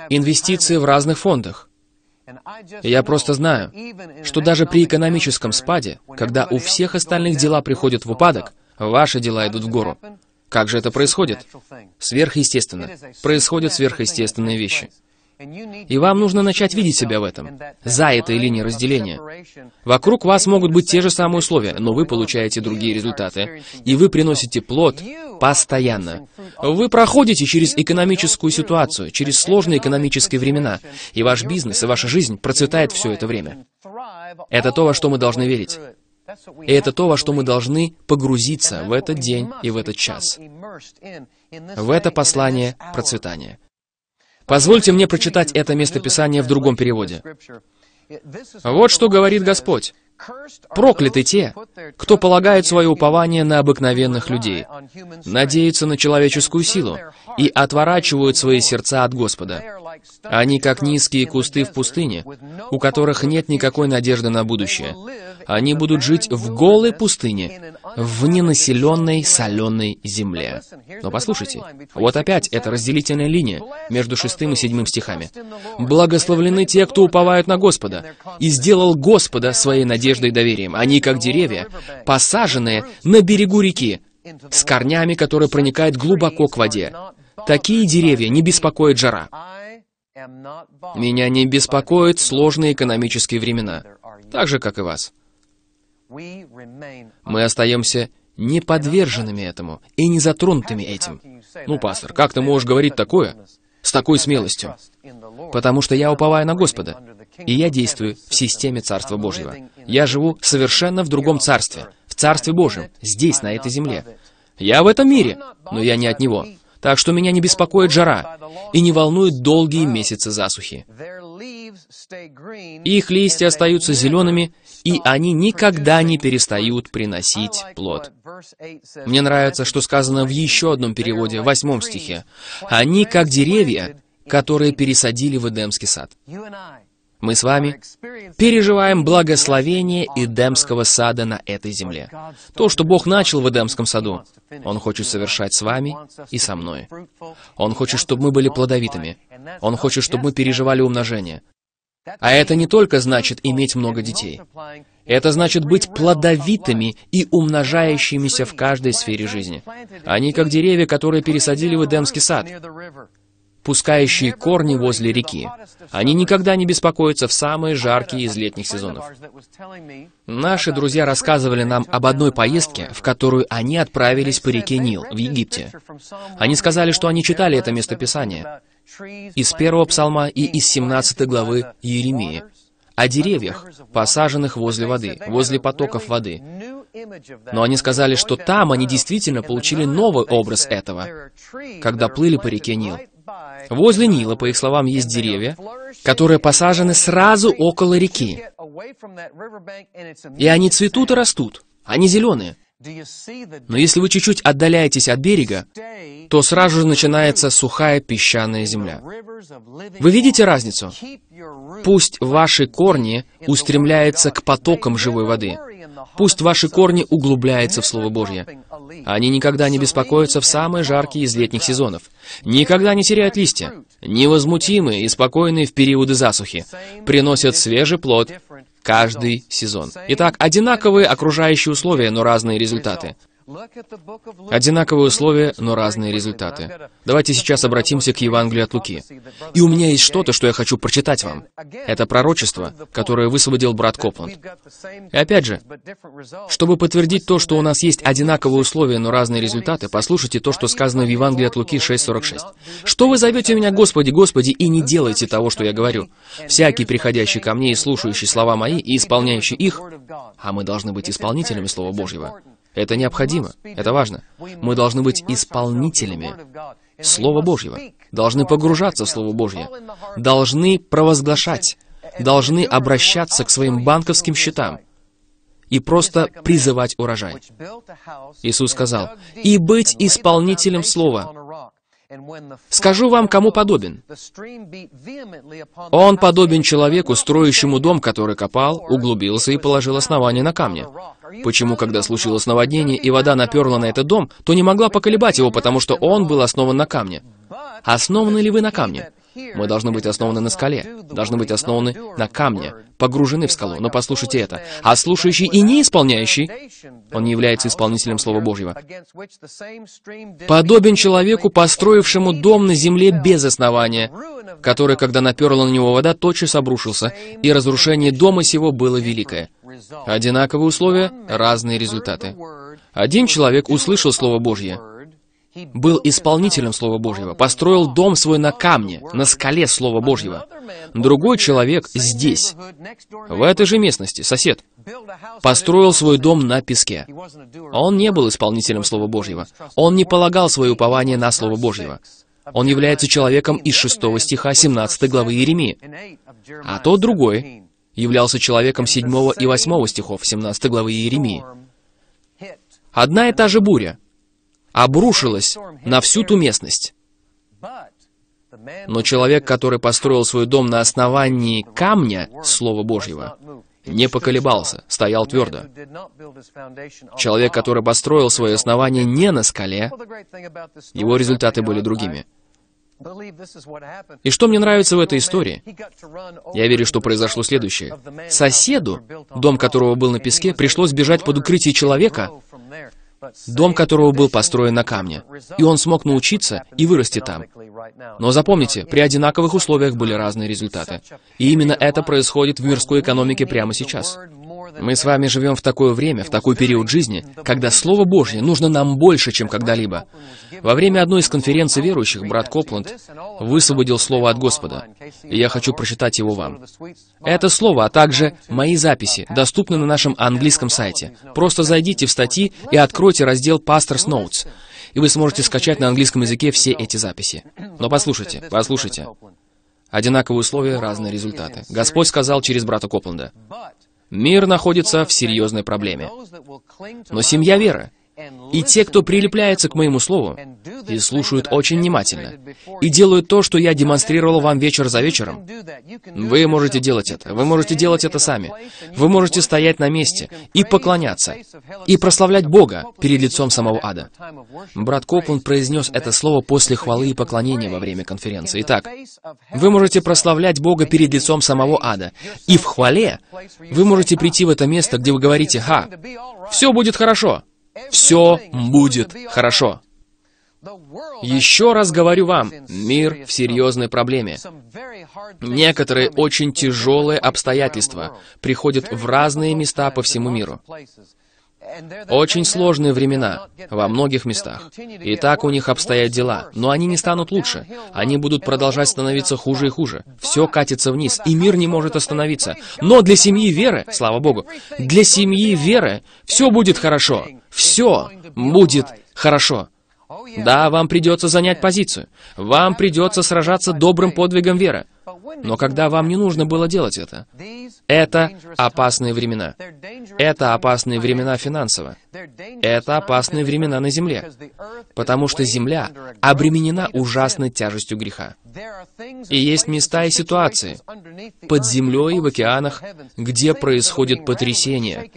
Инвестиции в разных фондах. Я просто знаю, что даже при экономическом спаде, когда у всех остальных дела приходят в упадок, Ваши дела идут в гору. Как же это происходит? Сверхъестественно. Происходят сверхъестественные вещи. И вам нужно начать видеть себя в этом, за этой линией разделения. Вокруг вас могут быть те же самые условия, но вы получаете другие результаты, и вы приносите плод постоянно. Вы проходите через экономическую ситуацию, через сложные экономические времена, и ваш бизнес и ваша жизнь процветает все это время. Это то, во что мы должны верить. И это то, во что мы должны погрузиться в этот день и в этот час. В это послание процветания. Позвольте мне прочитать это местописание в другом переводе. Вот что говорит Господь. Прокляты те, кто полагает свое упование на обыкновенных людей, надеются на человеческую силу и отворачивают свои сердца от Господа. Они как низкие кусты в пустыне, у которых нет никакой надежды на будущее. Они будут жить в голой пустыне, в ненаселенной соленой земле. Но послушайте, вот опять эта разделительная линия между шестым и седьмым стихами. «Благословлены те, кто уповают на Господа, и сделал Господа своей надеждой и доверием. Они, как деревья, посаженные на берегу реки, с корнями, которые проникают глубоко к воде. Такие деревья не беспокоят жара. Меня не беспокоят сложные экономические времена, так же, как и вас. Мы остаемся не подверженными этому и не затронутыми этим. Ну, пастор, как ты можешь говорить такое с такой смелостью? Потому что я уповаю на Господа, и я действую в системе Царства Божьего. Я живу совершенно в другом царстве, в Царстве Божьем, здесь, на этой земле. Я в этом мире, но я не от него. Так что меня не беспокоит жара и не волнуют долгие месяцы засухи. Их листья остаются зелеными, и они никогда не перестают приносить плод. Мне нравится, что сказано в еще одном переводе, в восьмом стихе. «Они как деревья, которые пересадили в Эдемский сад». Мы с вами переживаем благословение Эдемского сада на этой земле. То, что Бог начал в Эдемском саду, Он хочет совершать с вами и со мной. Он хочет, чтобы мы были плодовитыми. Он хочет, чтобы мы переживали умножение. А это не только значит иметь много детей. Это значит быть плодовитыми и умножающимися в каждой сфере жизни. Они как деревья, которые пересадили в Эдемский сад, пускающие корни возле реки. Они никогда не беспокоятся в самые жаркие из летних сезонов. Наши друзья рассказывали нам об одной поездке, в которую они отправились по реке Нил в Египте. Они сказали, что они читали это местописание из первого псалма и из 17 главы Еремии о деревьях, посаженных возле воды, возле потоков воды. Но они сказали, что там они действительно получили новый образ этого, когда плыли по реке Нил. Возле Нила, по их словам, есть деревья, которые посажены сразу около реки. И они цветут и растут. Они зеленые. Но если вы чуть-чуть отдаляетесь от берега, то сразу же начинается сухая песчаная земля. Вы видите разницу? Пусть ваши корни устремляются к потокам живой воды. Пусть ваши корни углубляются в Слово Божье. Они никогда не беспокоятся в самые жаркие из летних сезонов. Никогда не теряют листья. Невозмутимые и спокойные в периоды засухи. Приносят свежий плод, каждый сезон. Итак, одинаковые окружающие условия, но разные результаты. Одинаковые условия, но разные результаты. Давайте сейчас обратимся к Евангелию от Луки. И у меня есть что-то, что я хочу прочитать вам. Это пророчество, которое высвободил брат Копланд. И опять же, чтобы подтвердить то, что у нас есть одинаковые условия, но разные результаты, послушайте то, что сказано в Евангелии от Луки 6.46. «Что вы зовете меня, Господи, Господи, и не делайте того, что я говорю? Всякий, приходящий ко мне и слушающий слова мои, и исполняющий их, а мы должны быть исполнителями Слова Божьего, это необходимо, это важно. Мы должны быть исполнителями Слова Божьего, должны погружаться в Слово Божье, должны провозглашать, должны обращаться к своим банковским счетам и просто призывать урожай. Иисус сказал, «И быть исполнителем Слова». Скажу вам, кому подобен. Он подобен человеку, строящему дом, который копал, углубился и положил основание на камне. Почему, когда случилось наводнение и вода наперла на этот дом, то не могла поколебать его, потому что он был основан на камне? Основаны ли вы на камне? Мы должны быть основаны на скале, должны быть основаны на камне, погружены в скалу. Но послушайте это. А слушающий и не исполняющий, он не является исполнителем Слова Божьего. Подобен человеку, построившему дом на земле без основания, который, когда наперла на него вода, тотчас обрушился, и разрушение дома сего было великое. Одинаковые условия, разные результаты. Один человек услышал Слово Божье, был исполнителем Слова Божьего, построил дом свой на камне, на скале Слова Божьего. Другой человек здесь, в этой же местности, сосед, построил свой дом на песке. Он не был исполнителем Слова Божьего. Он не полагал свое упование на Слово Божьего. Он является человеком из 6 стиха 17 главы Еремии, А тот другой, являлся человеком 7 и 8 стихов 17 главы Иеремии. Одна и та же буря обрушилась на всю ту местность. Но человек, который построил свой дом на основании камня, Слова Божьего, не поколебался, стоял твердо. Человек, который построил свое основание не на скале, его результаты были другими. И что мне нравится в этой истории? Я верю, что произошло следующее. Соседу, дом которого был на песке, пришлось бежать под укрытие человека, дом которого был построен на камне. И он смог научиться и вырасти там. Но запомните, при одинаковых условиях были разные результаты. И именно это происходит в мирской экономике прямо сейчас. Мы с вами живем в такое время, в такой период жизни, когда Слово Божье нужно нам больше, чем когда-либо. Во время одной из конференций верующих брат Копланд высвободил Слово от Господа, и я хочу прочитать его вам. Это Слово, а также мои записи, доступны на нашем английском сайте. Просто зайдите в статьи и откройте раздел «Pastor's Notes», и вы сможете скачать на английском языке все эти записи. Но послушайте, послушайте. Одинаковые условия, разные результаты. Господь сказал через брата Копланда, Мир находится в серьезной проблеме. Но семья веры и те, кто прилепляется к моему слову и слушают очень внимательно, и делают то, что я демонстрировал вам вечер за вечером, вы можете делать это, вы можете делать это сами, вы можете стоять на месте и поклоняться, и прославлять Бога перед лицом самого ада. Брат Копланд произнес это слово после хвалы и поклонения во время конференции. Итак, вы можете прославлять Бога перед лицом самого ада, и в хвале вы можете прийти в это место, где вы говорите «Ха, все будет хорошо», все будет хорошо. Еще раз говорю вам, мир в серьезной проблеме. Некоторые очень тяжелые обстоятельства приходят в разные места по всему миру. Очень сложные времена во многих местах. И так у них обстоят дела. Но они не станут лучше. Они будут продолжать становиться хуже и хуже. Все катится вниз, и мир не может остановиться. Но для семьи веры, слава Богу, для семьи веры все будет хорошо. Все будет хорошо. Да, вам придется занять позицию. Вам придется сражаться добрым подвигом веры но когда вам не нужно было делать это. Это опасные времена. Это опасные времена финансово. Это опасные времена на земле, потому что земля обременена ужасной тяжестью греха. И есть места и ситуации под землей и в океанах, где происходит потрясение.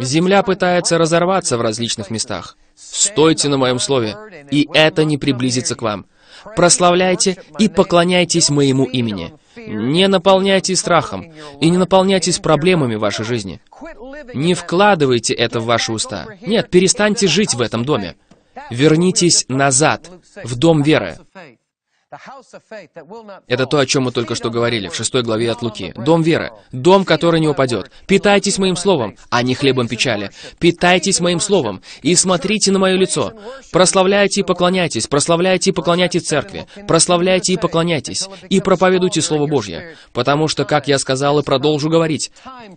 Земля пытается разорваться в различных местах. Стойте на моем слове, и это не приблизится к вам. Прославляйте и поклоняйтесь моему имени. Не наполняйтесь страхом и не наполняйтесь проблемами вашей жизни. Не вкладывайте это в ваши уста. Нет, перестаньте жить в этом доме. Вернитесь назад, в дом веры. Это то, о чем мы только что говорили в шестой главе от Луки. Дом веры, дом, который не упадет. Питайтесь моим словом, а не хлебом печали. Питайтесь моим словом и смотрите на мое лицо. Прославляйте и поклоняйтесь, прославляйте и поклоняйтесь церкви, прославляйте и поклоняйтесь, и проповедуйте Слово Божье, потому что, как я сказал и продолжу говорить,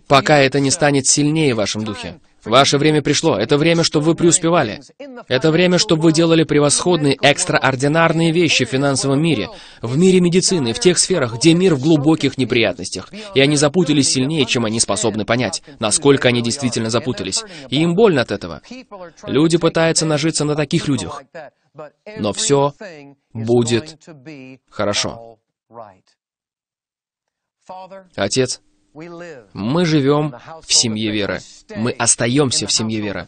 пока это не станет сильнее в вашем духе. Ваше время пришло. Это время, чтобы вы преуспевали. Это время, чтобы вы делали превосходные, экстраординарные вещи в финансовом мире, в мире медицины, в тех сферах, где мир в глубоких неприятностях. И они запутались сильнее, чем они способны понять, насколько они действительно запутались. И им больно от этого. Люди пытаются нажиться на таких людях. Но все будет хорошо. Отец, мы живем в семье веры. Мы остаемся в семье веры.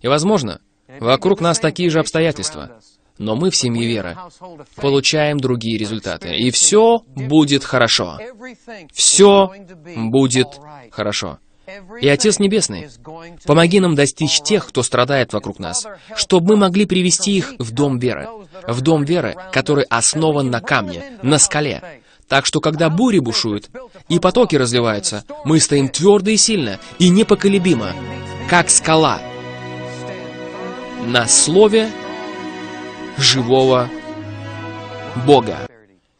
И, возможно, вокруг нас такие же обстоятельства. Но мы в семье веры получаем другие результаты. И все будет хорошо. Все будет хорошо. И Отец Небесный, помоги нам достичь тех, кто страдает вокруг нас, чтобы мы могли привести их в дом веры, в дом веры, который основан на камне, на скале, так что, когда бури бушуют и потоки разливаются, мы стоим твердо и сильно, и непоколебимо, как скала, на слове живого Бога.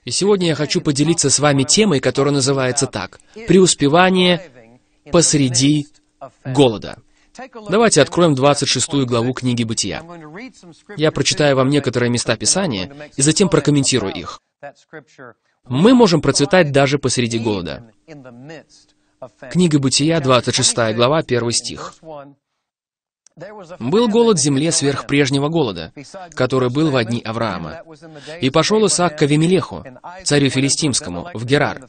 И сегодня я хочу поделиться с вами темой, которая называется так «Преуспевание посреди голода». Давайте откроем 26 главу книги Бытия. Я прочитаю вам некоторые места Писания и затем прокомментирую их. Мы можем процветать даже посреди голода. Книга Бытия, 26 глава, 1 стих. «Был голод земле сверх прежнего голода, который был в одни Авраама. И пошел Исаак к Авимелеху, царю филистимскому, в Герар.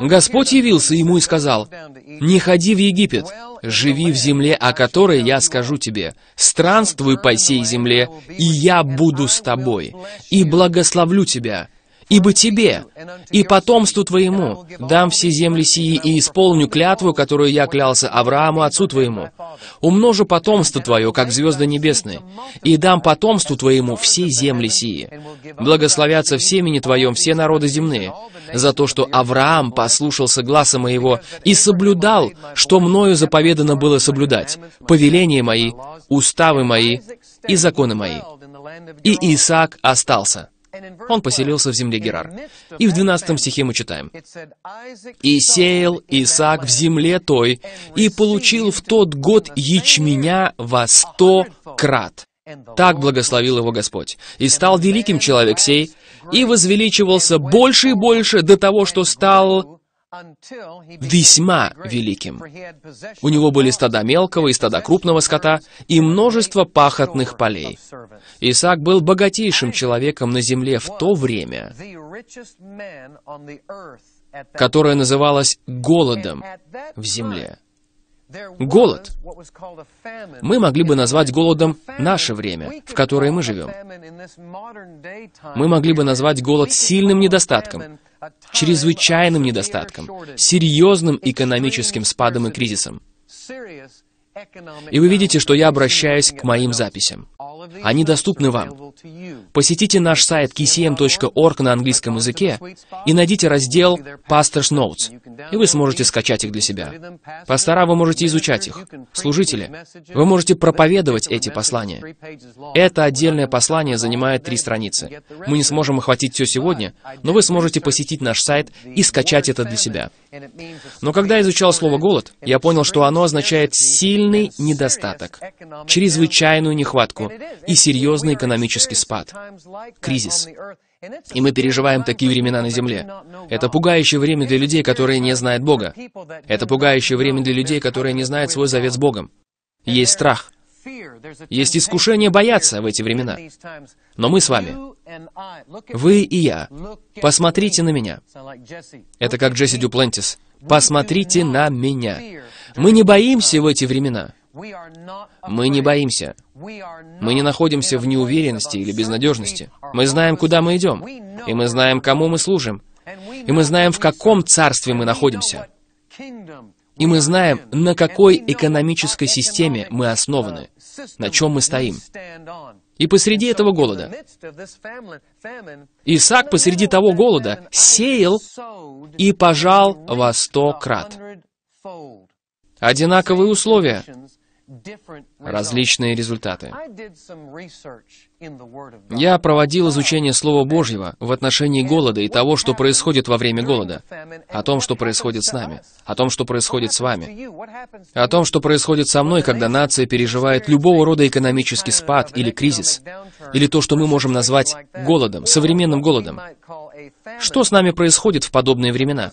Господь явился ему и сказал, «Не ходи в Египет, живи в земле, о которой я скажу тебе, странствуй по сей земле, и я буду с тобой, и благословлю тебя, ибо тебе и потомству твоему дам все земли сии и исполню клятву, которую я клялся Аврааму, отцу твоему. Умножу потомство твое, как звезды небесные, и дам потомству твоему все земли сии. Благословятся в семени твоем все народы земные, за то, что Авраам послушался гласа моего и соблюдал, что мною заповедано было соблюдать, повеления мои, уставы мои и законы мои. И Исаак остался. Он поселился в земле Герар. И в 12 стихе мы читаем. «И сеял Исаак в земле той, и получил в тот год ячменя во сто крат». Так благословил его Господь. «И стал великим человек сей, и возвеличивался больше и больше до того, что стал весьма великим. У него были стада мелкого и стада крупного скота и множество пахотных полей. Исаак был богатейшим человеком на земле в то время, которое называлось голодом в земле. Голод. Мы могли бы назвать голодом наше время, в которое мы живем. Мы могли бы назвать голод сильным недостатком, чрезвычайным недостатком, серьезным экономическим спадом и кризисом. И вы видите, что я обращаюсь к моим записям. Они доступны вам. Посетите наш сайт kcm.org на английском языке и найдите раздел «Pastor's Notes», и вы сможете скачать их для себя. Пастора, вы можете изучать их. Служители, вы можете проповедовать эти послания. Это отдельное послание занимает три страницы. Мы не сможем охватить все сегодня, но вы сможете посетить наш сайт и скачать это для себя. Но когда я изучал слово «голод», я понял, что оно означает сильный недостаток, чрезвычайную нехватку, и серьезный экономический спад, кризис. И мы переживаем такие времена на Земле. Это пугающее время для людей, которые не знают Бога. Это пугающее время для людей, которые не знают свой завет с Богом. Есть страх. Есть искушение бояться в эти времена. Но мы с вами, вы и я, посмотрите на меня. Это как Джесси Дюплентис. Посмотрите на меня. Мы не боимся в эти времена. Мы не боимся. Мы не находимся в неуверенности или безнадежности. Мы знаем, куда мы идем. И мы знаем, кому мы служим. И мы знаем, в каком царстве мы находимся. И мы знаем, на какой экономической системе мы uh, основаны, на чем мы стоим. И посреди этого голода, Исаак посреди того голода сеял и пожал во сто крат. Одинаковые условия, различные результаты. Я проводил изучение Слова Божьего в отношении голода и того, что происходит во время голода, о том, что происходит с нами, о том, что происходит с вами, о том, что происходит со мной, когда нация переживает любого рода экономический спад или кризис, или то, что мы можем назвать голодом, современным голодом. Что с нами происходит в подобные времена?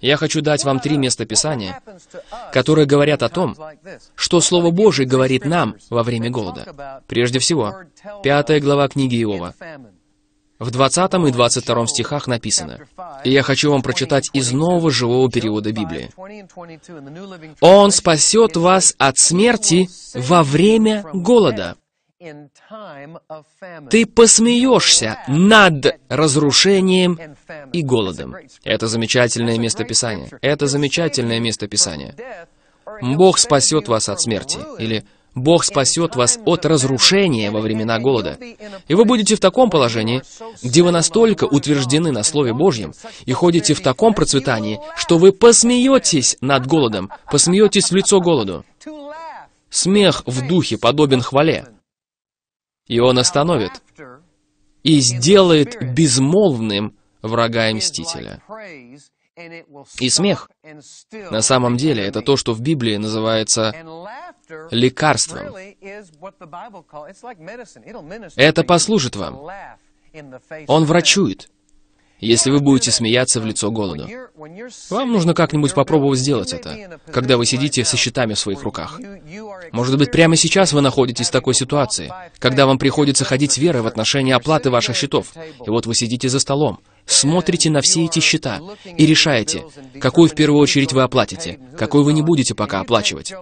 Я хочу дать вам три места Писания, которые говорят о том, что Слово Божие говорит нам во время голода. Прежде всего, пятая глава книги Иова. В 20 и 22 стихах написано, и я хочу вам прочитать из нового живого периода Библии. «Он спасет вас от смерти во время голода». Ты посмеешься над разрушением и голодом. Это замечательное местописание. Это замечательное местописание. Бог спасет вас от смерти. Или Бог спасет вас от разрушения во времена голода. И вы будете в таком положении, где вы настолько утверждены на Слове Божьем и ходите в таком процветании, что вы посмеетесь над голодом, посмеетесь в лицо голоду. Смех в духе подобен хвале и он остановит и сделает безмолвным врага и мстителя. И смех, на самом деле, это то, что в Библии называется лекарством. Это послужит вам. Он врачует если вы будете смеяться в лицо голоду. Вам нужно как-нибудь попробовать сделать это, когда вы сидите со щитами в своих руках. Может быть, прямо сейчас вы находитесь в такой ситуации, когда вам приходится ходить с верой в отношении оплаты ваших счетов, и вот вы сидите за столом, смотрите на все эти счета и решаете, какую в первую очередь вы оплатите, какой вы не будете пока оплачивать.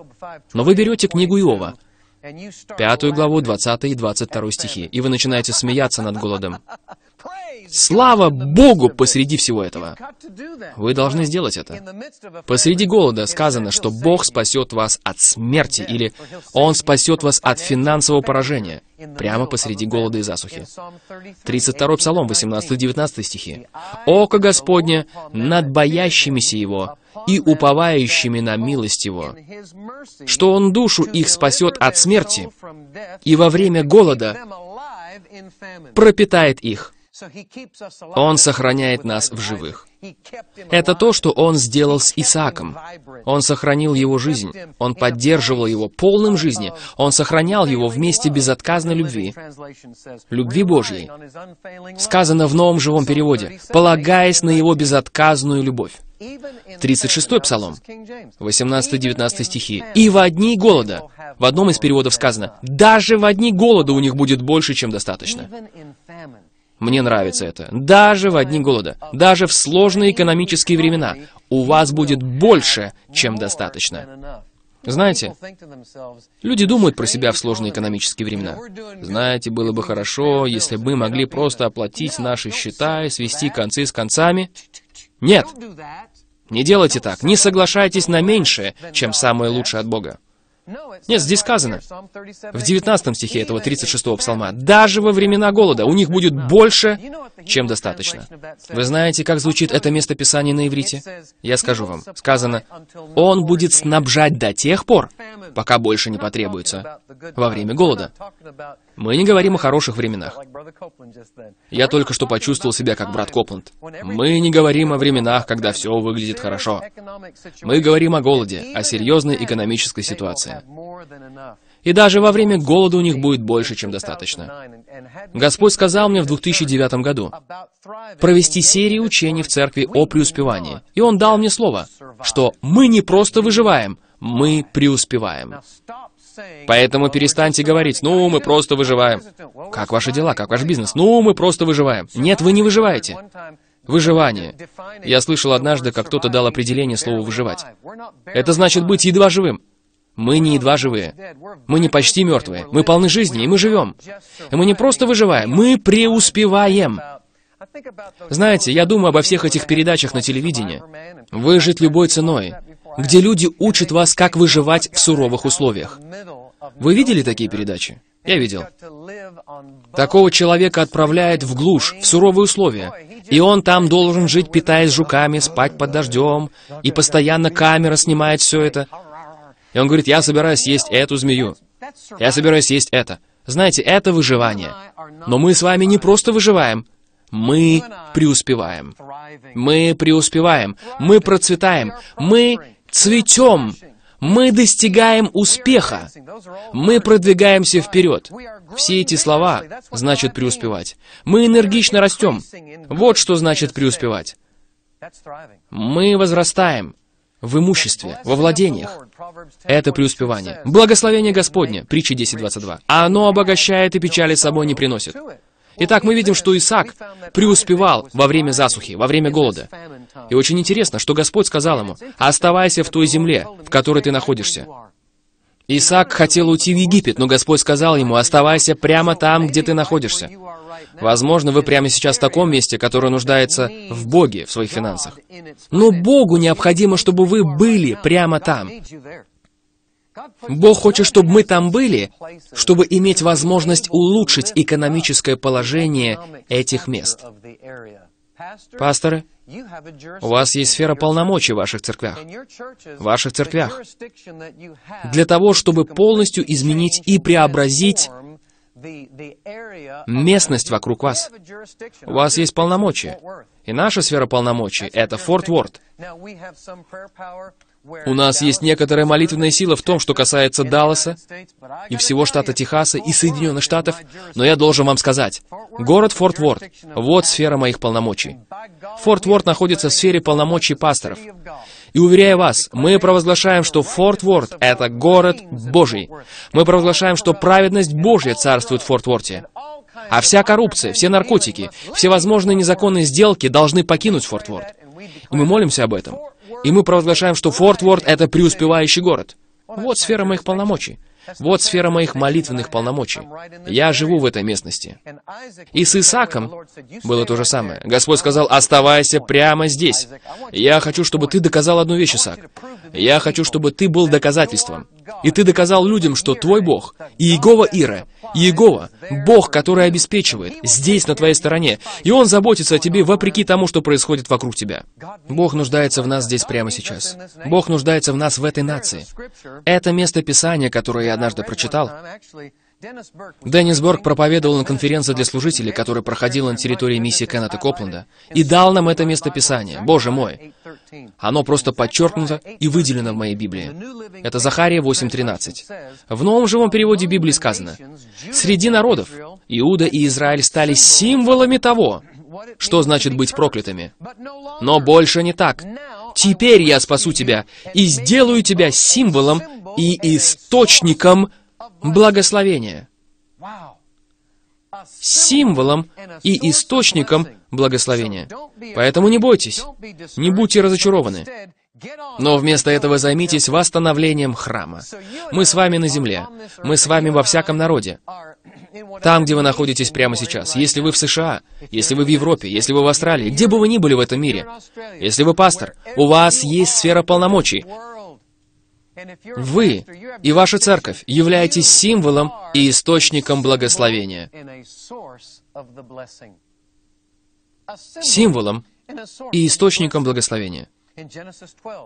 Но вы берете книгу Иова, пятую главу, 20 и 22 стихи, и вы начинаете смеяться над голодом. Слава Богу посреди всего этого. Вы должны сделать это. Посреди голода сказано, что Бог спасет вас от смерти или Он спасет вас от финансового поражения прямо посреди голода и засухи. 32 Псалом, 18-19 стихи. «Око Господне над боящимися Его и уповающими на милость Его, что Он душу их спасет от смерти и во время голода пропитает их». Он сохраняет нас в живых. Это то, что Он сделал с Исааком. Он сохранил его жизнь. Он поддерживал его полным жизни. Он сохранял его вместе безотказной любви. Любви Божьей. Сказано в новом живом переводе, полагаясь на его безотказную любовь. 36-й псалом, 18-19 стихи. «И в одни голода». В одном из переводов сказано, «Даже в одни голода у них будет больше, чем достаточно». Мне нравится это. Даже в одни голода, даже в сложные экономические времена у вас будет больше, чем достаточно. Знаете, люди думают про себя в сложные экономические времена. Знаете, было бы хорошо, если бы мы могли просто оплатить наши счета и свести концы с концами. Нет, не делайте так, не соглашайтесь на меньшее, чем самое лучшее от Бога. Нет, здесь сказано, в 19 стихе этого 36-го псалма, «Даже во времена голода у них будет больше, чем достаточно». Вы знаете, как звучит это местописание на иврите? Я скажу вам. Сказано, «Он будет снабжать до тех пор, пока больше не потребуется, во время голода». Мы не говорим о хороших временах. Я только что почувствовал себя как брат Копланд. Мы не говорим о временах, когда все выглядит хорошо. Мы говорим о голоде, о серьезной экономической ситуации голода. И даже во время голода у них будет больше, чем достаточно. Господь сказал мне в 2009 году провести серию учений в церкви о преуспевании. И Он дал мне слово, что мы не просто выживаем, мы преуспеваем. Поэтому перестаньте говорить, ну, мы просто выживаем. Как ваши дела, как ваш бизнес? Ну, мы просто выживаем. Нет, вы не выживаете. Выживание. Я слышал однажды, как кто-то дал определение слову «выживать». Это значит быть едва живым. Мы не едва живые. Мы не почти мертвые. Мы полны жизни, и мы живем. И мы не просто выживаем, мы преуспеваем. Знаете, я думаю обо всех этих передачах на телевидении. «Выжить любой ценой», где люди учат вас, как выживать в суровых условиях. Вы видели такие передачи? Я видел. Такого человека отправляют в глушь, в суровые условия. И он там должен жить, питаясь жуками, спать под дождем, и постоянно камера снимает все это. И он говорит, я собираюсь есть эту змею. Я собираюсь есть это. Знаете, это выживание. Но мы с вами не просто выживаем, мы преуспеваем. Мы преуспеваем. Мы процветаем. Мы цветем. Мы достигаем успеха. Мы продвигаемся вперед. Все эти слова значат преуспевать. Мы энергично растем. Вот что значит преуспевать. Мы возрастаем в имуществе, во владениях. Это преуспевание. Благословение Господне, притча 10.22. А оно обогащает и печали с собой не приносит. Итак, мы видим, что Исаак преуспевал во время засухи, во время голода. И очень интересно, что Господь сказал ему, «Оставайся в той земле, в которой ты находишься, Исаак хотел уйти в Египет, но Господь сказал ему, оставайся прямо там, где ты находишься. Возможно, вы прямо сейчас в таком месте, которое нуждается в Боге, в своих финансах. Но Богу необходимо, чтобы вы были прямо там. Бог хочет, чтобы мы там были, чтобы иметь возможность улучшить экономическое положение этих мест. Пасторы, у вас есть сфера полномочий в ваших церквях, в ваших церквях, для того, чтобы полностью изменить и преобразить местность вокруг вас. У вас есть полномочия. И наша сфера полномочий — это Форт Уорд. У нас есть некоторая молитвенная сила в том, что касается Далласа и всего штата Техаса и Соединенных Штатов, но я должен вам сказать, город Форт Ворд — вот сфера моих полномочий. Форт Ворд находится в сфере полномочий пасторов. И уверяю вас, мы провозглашаем, что Форт Ворд — это город Божий. Мы провозглашаем, что праведность Божья царствует в Форт Ворте. А вся коррупция, все наркотики, всевозможные незаконные сделки должны покинуть Форт Ворд. Мы молимся об этом. И мы провозглашаем, что Форт Уорд — это преуспевающий город. Вот сфера моих полномочий. Вот сфера моих молитвенных полномочий. Я живу в этой местности. И с Исааком было то же самое. Господь сказал, оставайся прямо здесь. Я хочу, чтобы ты доказал одну вещь, Исаак. Я хочу, чтобы ты был доказательством. И ты доказал людям, что твой Бог, и Иегова Ира, Иегова, Бог, который обеспечивает, здесь, на твоей стороне, и Он заботится о тебе вопреки тому, что происходит вокруг тебя. Бог нуждается в нас здесь прямо сейчас. Бог нуждается в нас в этой нации. Это место Писания, которое я однажды прочитал, Деннис Берг проповедовал на конференции для служителей, которая проходила на территории миссии Кеннета Копленда, и дал нам это место Писания. Боже мой! Оно просто подчеркнуто и выделено в моей Библии. Это Захария 8.13. В новом живом переводе Библии сказано, «Среди народов Иуда и Израиль стали символами того, что значит быть проклятыми. Но больше не так. Теперь я спасу тебя и сделаю тебя символом и источником благословения, символом и источником благословения. Поэтому не бойтесь, не будьте разочарованы. Но вместо этого займитесь восстановлением храма. Мы с вами на земле, мы с вами во всяком народе. Там, где вы находитесь прямо сейчас, если вы в США, если вы в Европе, если вы в Австралии, где бы вы ни были в этом мире, если вы пастор, у вас есть сфера полномочий, вы и ваша церковь являетесь символом и источником благословения. Символом и источником благословения.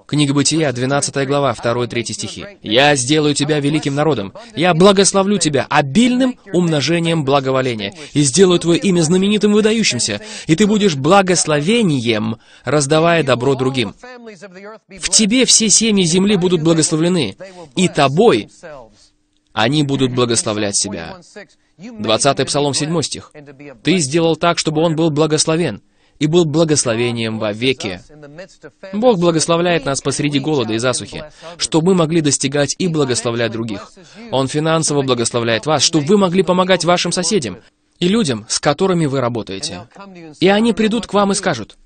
Книга Бытия, 12 глава, 2-3 стихи. «Я сделаю тебя великим народом, я благословлю тебя обильным умножением благоволения, и сделаю твое имя знаменитым выдающимся, и ты будешь благословением, раздавая добро другим. В тебе все семьи земли будут благословлены, и тобой они будут благословлять себя». 20 Псалом 7 стих. «Ты сделал так, чтобы он был благословен, и был благословением во веки. Бог благословляет нас посреди голода и засухи, чтобы мы могли достигать и благословлять других. Он финансово благословляет вас, чтобы вы могли помогать вашим соседям и людям, с которыми вы работаете. И они придут к вам и скажут,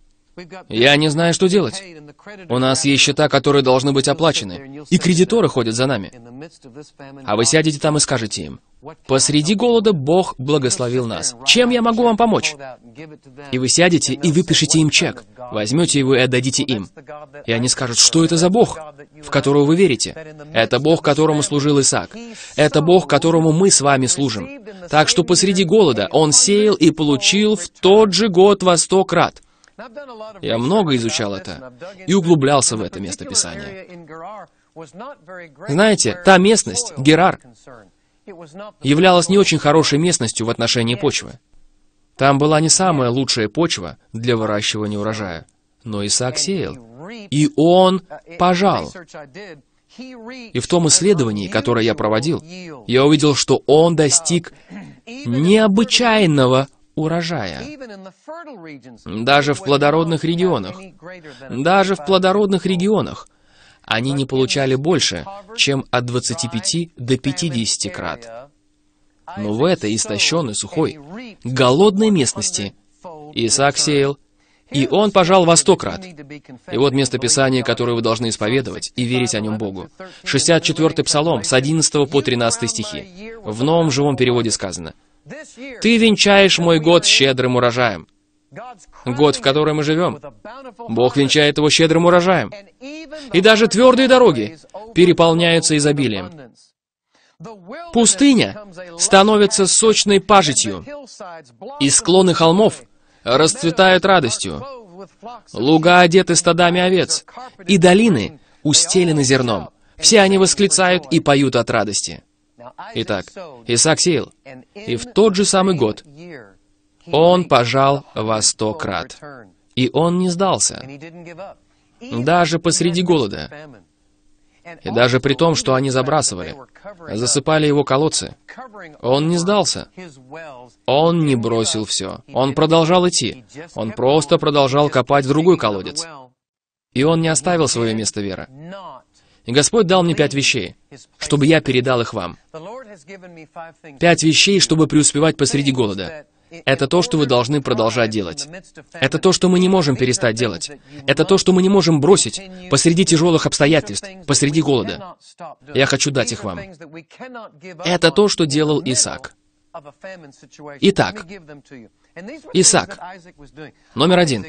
я не знаю, что делать. У нас есть счета, которые должны быть оплачены, и кредиторы ходят за нами. А вы сядете там и скажете им, «Посреди голода Бог благословил нас. Чем я могу вам помочь?» И вы сядете и выпишите им чек, возьмете его и отдадите им. И они скажут, что это за Бог, в которого вы верите? Это Бог, которому служил Исаак. Это Бог, которому мы с вами служим. Так что посреди голода он сеял и получил в тот же год восток рад." крат. Я много изучал это и углублялся в это место писания. Знаете, та местность, Герар, являлась не очень хорошей местностью в отношении почвы. Там была не самая лучшая почва для выращивания урожая. Но Исаак сеял, и он пожал. И в том исследовании, которое я проводил, я увидел, что он достиг необычайного урожая. Даже в плодородных регионах. Даже в плодородных регионах они не получали больше, чем от 25 до 50 крат. Но в этой истощенной, сухой, голодной местности Исаак сеял, и он пожал во сто крат. И вот место Писания, которое вы должны исповедовать и верить о нем Богу. 64-й Псалом, с 11 по 13 стихи. В новом живом переводе сказано – ты венчаешь мой год щедрым урожаем. Год, в котором мы живем. Бог венчает его щедрым урожаем. И даже твердые дороги переполняются изобилием. Пустыня становится сочной пажитью, и склоны холмов расцветают радостью. Луга одеты стадами овец, и долины устелены зерном. Все они восклицают и поют от радости. Итак, Исаак сеял, и в тот же самый год он пожал во сто крат. И он не сдался, даже посреди голода. И даже при том, что они забрасывали, засыпали его колодцы, он не сдался. Он не бросил все. Он продолжал идти. Он просто продолжал копать другой колодец. И он не оставил свое место веры. И Господь дал мне пять вещей, чтобы я передал их вам. Пять вещей, чтобы преуспевать посреди голода. Это то, что вы должны продолжать делать. Это то, что мы не можем перестать делать. Это то, что мы не можем бросить посреди тяжелых обстоятельств, посреди голода. Я хочу дать их вам. Это то, что делал Исаак. Итак, Исаак. Номер один.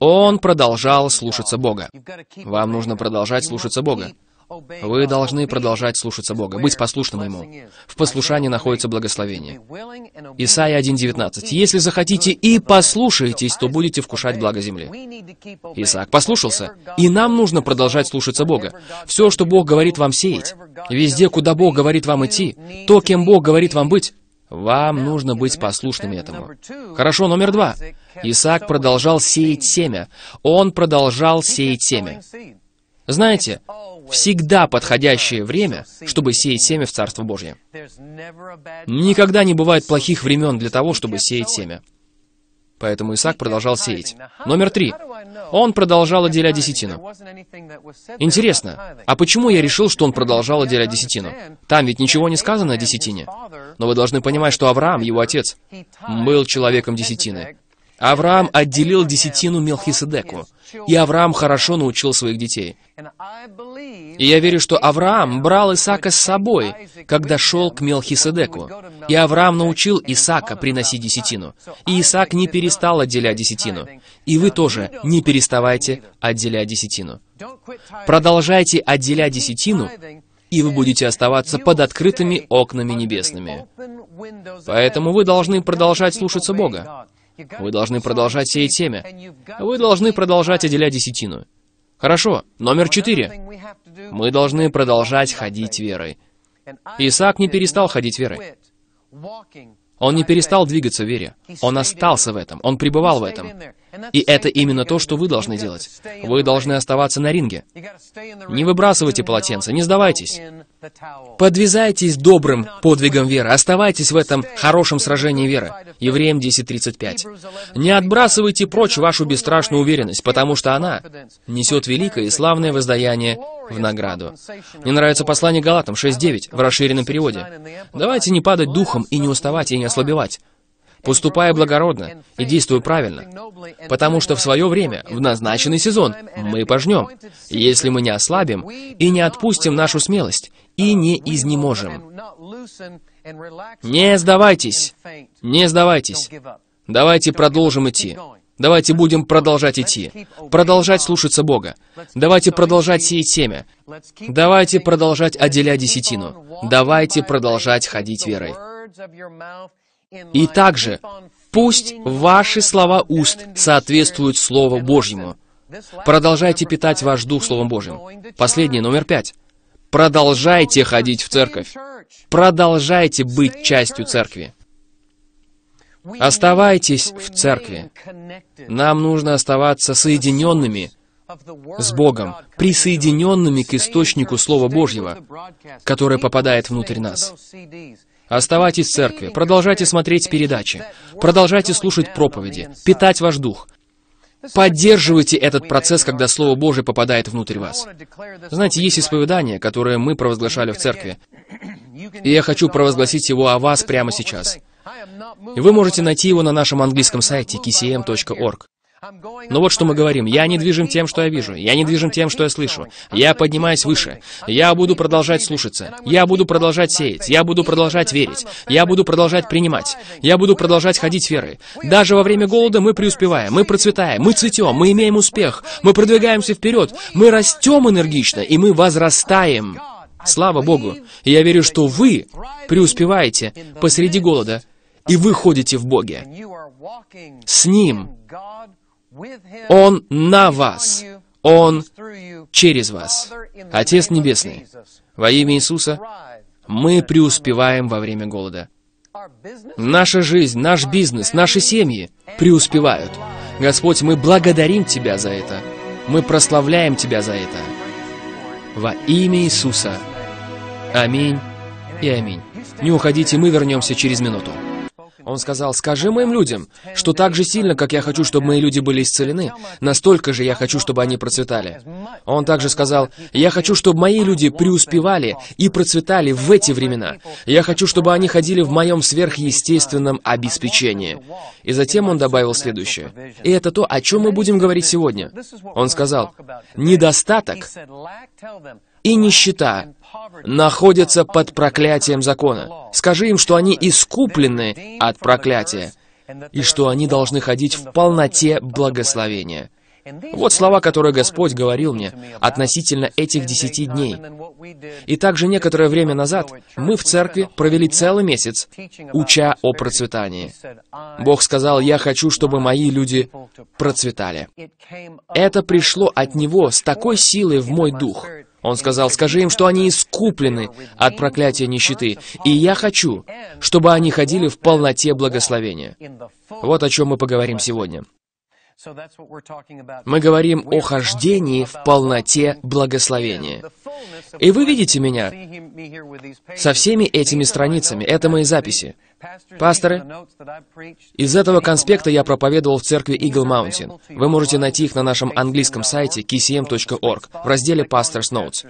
Он продолжал слушаться Бога. Вам нужно продолжать слушаться Бога. Вы должны продолжать слушаться Бога, быть послушным Ему. В послушании находится благословение. Исайя 1.19. «Если захотите и послушаетесь, то будете вкушать благо земли». Исаак послушался, и нам нужно продолжать слушаться Бога. Все, что Бог говорит вам сеять, везде, куда Бог говорит вам идти, то, кем Бог говорит вам быть, вам нужно быть послушными этому. Хорошо, номер два. Исаак продолжал сеять семя. Он продолжал сеять семя. Знаете, всегда подходящее время, чтобы сеять семя в Царство Божье. Никогда не бывает плохих времен для того, чтобы сеять семя. Поэтому Исаак продолжал сеять. Номер три. Он продолжал отделять десятину. Интересно, а почему я решил, что он продолжал отделять десятину? Там ведь ничего не сказано о десятине. Но вы должны понимать, что Авраам, его отец, был человеком десятины. Авраам отделил десятину Мелхиседеку, и Авраам хорошо научил своих детей. И я верю, что Авраам брал Исаака с собой, когда шел к Мелхиседеку. И Авраам научил Исаака приносить десятину. И Исаак не перестал отделять десятину. И вы тоже не переставайте отделять десятину. Продолжайте отделять десятину, и вы будете оставаться под открытыми окнами небесными. Поэтому вы должны продолжать слушаться Бога. Вы должны продолжать сеять семя. Вы должны продолжать отделять десятину. Хорошо, номер четыре. Мы должны продолжать ходить верой. Исаак не перестал ходить верой. Он не перестал двигаться в вере. Он остался в этом. Он пребывал в этом. И это именно то, что вы должны делать. Вы должны оставаться на ринге. Не выбрасывайте полотенце, не сдавайтесь. Подвязайтесь добрым подвигом веры, оставайтесь в этом хорошем сражении веры. Евреям 10.35. Не отбрасывайте прочь вашу бесстрашную уверенность, потому что она несет великое и славное воздаяние в награду. Мне нравится послание Галатам 6.9 в расширенном переводе. Давайте не падать духом и не уставать, и не ослабевать поступая благородно и действуя правильно, потому что в свое время, в назначенный сезон, мы пожнем, если мы не ослабим и не отпустим нашу смелость, и не изнеможем. Не сдавайтесь! Не сдавайтесь! Давайте продолжим идти. Давайте будем продолжать идти, продолжать слушаться Бога. Давайте продолжать сеять семя. Давайте продолжать отделять десятину. Давайте продолжать ходить верой. И также, пусть ваши слова уст соответствуют Слову Божьему. Продолжайте питать ваш дух Словом Божьим. Последний, номер пять. Продолжайте ходить в церковь. Продолжайте быть частью церкви. Оставайтесь в церкви. Нам нужно оставаться соединенными с Богом, присоединенными к источнику Слова Божьего, которое попадает внутрь нас. Оставайтесь в церкви, продолжайте смотреть передачи, продолжайте слушать проповеди, питать ваш дух. Поддерживайте этот процесс, когда Слово Божие попадает внутрь вас. Знаете, есть исповедание, которое мы провозглашали в церкви, и я хочу провозгласить его о вас прямо сейчас. Вы можете найти его на нашем английском сайте kcm.org. Но ну вот что мы говорим. Я не движим тем, что я вижу. Я не движим тем, что я слышу. Я поднимаюсь выше. Я буду продолжать слушаться. Я буду продолжать сеять. Я буду продолжать верить. Я буду продолжать принимать. Я буду продолжать ходить верой. Даже во время голода мы преуспеваем. Мы процветаем. Мы цветем. Мы имеем успех. Мы продвигаемся вперед. Мы растем энергично. И мы возрастаем. Слава Богу! я верю, что вы преуспеваете посреди голода, и вы ходите в Боге. С Ним он на вас. Он через вас. Отец Небесный, во имя Иисуса, мы преуспеваем во время голода. Наша жизнь, наш бизнес, наши семьи преуспевают. Господь, мы благодарим Тебя за это. Мы прославляем Тебя за это. Во имя Иисуса. Аминь и аминь. Не уходите, мы вернемся через минуту. Он сказал, скажи моим людям, что так же сильно, как я хочу, чтобы мои люди были исцелены, настолько же я хочу, чтобы они процветали. Он также сказал, я хочу, чтобы мои люди преуспевали и процветали в эти времена. Я хочу, чтобы они ходили в моем сверхъестественном обеспечении. И затем он добавил следующее. И это то, о чем мы будем говорить сегодня. Он сказал, недостаток и нищета находятся под проклятием закона. Скажи им, что они искуплены от проклятия, и что они должны ходить в полноте благословения. Вот слова, которые Господь говорил мне относительно этих десяти дней. И также некоторое время назад мы в церкви провели целый месяц, уча о процветании. Бог сказал, «Я хочу, чтобы мои люди процветали». Это пришло от Него с такой силой в мой дух, он сказал, скажи им, что они искуплены от проклятия нищеты, и я хочу, чтобы они ходили в полноте благословения. Вот о чем мы поговорим сегодня. Мы говорим о хождении в полноте благословения. И вы видите меня со всеми этими страницами. Это мои записи. Пасторы, из этого конспекта я проповедовал в церкви Eagle Mountain. Вы можете найти их на нашем английском сайте kcm.org в разделе «Pastors Notes».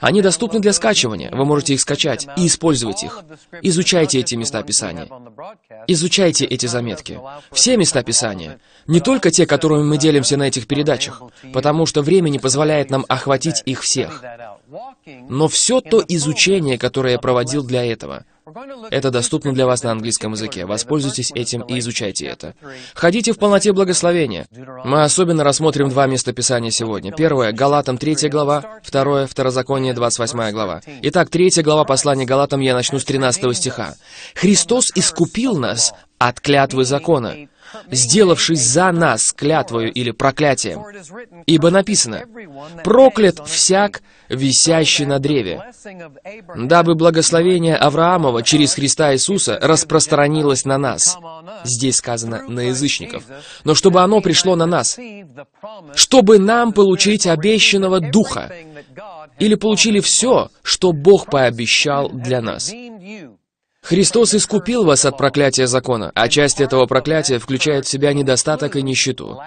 Они доступны для скачивания. Вы можете их скачать и использовать их. Изучайте эти места Писания. Изучайте эти заметки. Все места Писания. Не только те, которыми мы делимся на этих передачах, потому что время не позволяет нам охватить их всех. Но все то изучение, которое я проводил для этого — это доступно для вас на английском языке. Воспользуйтесь этим и изучайте это. Ходите в полноте благословения. Мы особенно рассмотрим два места Писания сегодня. Первое — Галатам 3 глава, второе — Второзаконие 28 глава. Итак, 3 глава послания Галатам я начну с 13 стиха. «Христос искупил нас от клятвы закона, сделавшись за нас клятвою или проклятием. Ибо написано, «Проклят всяк, висящий на древе», дабы благословение Авраамова через Христа Иисуса распространилось на нас. Здесь сказано «на язычников». Но чтобы оно пришло на нас, чтобы нам получить обещанного Духа, или получили все, что Бог пообещал для нас. Христос искупил вас от проклятия закона, а часть этого проклятия включает в себя недостаток и нищету.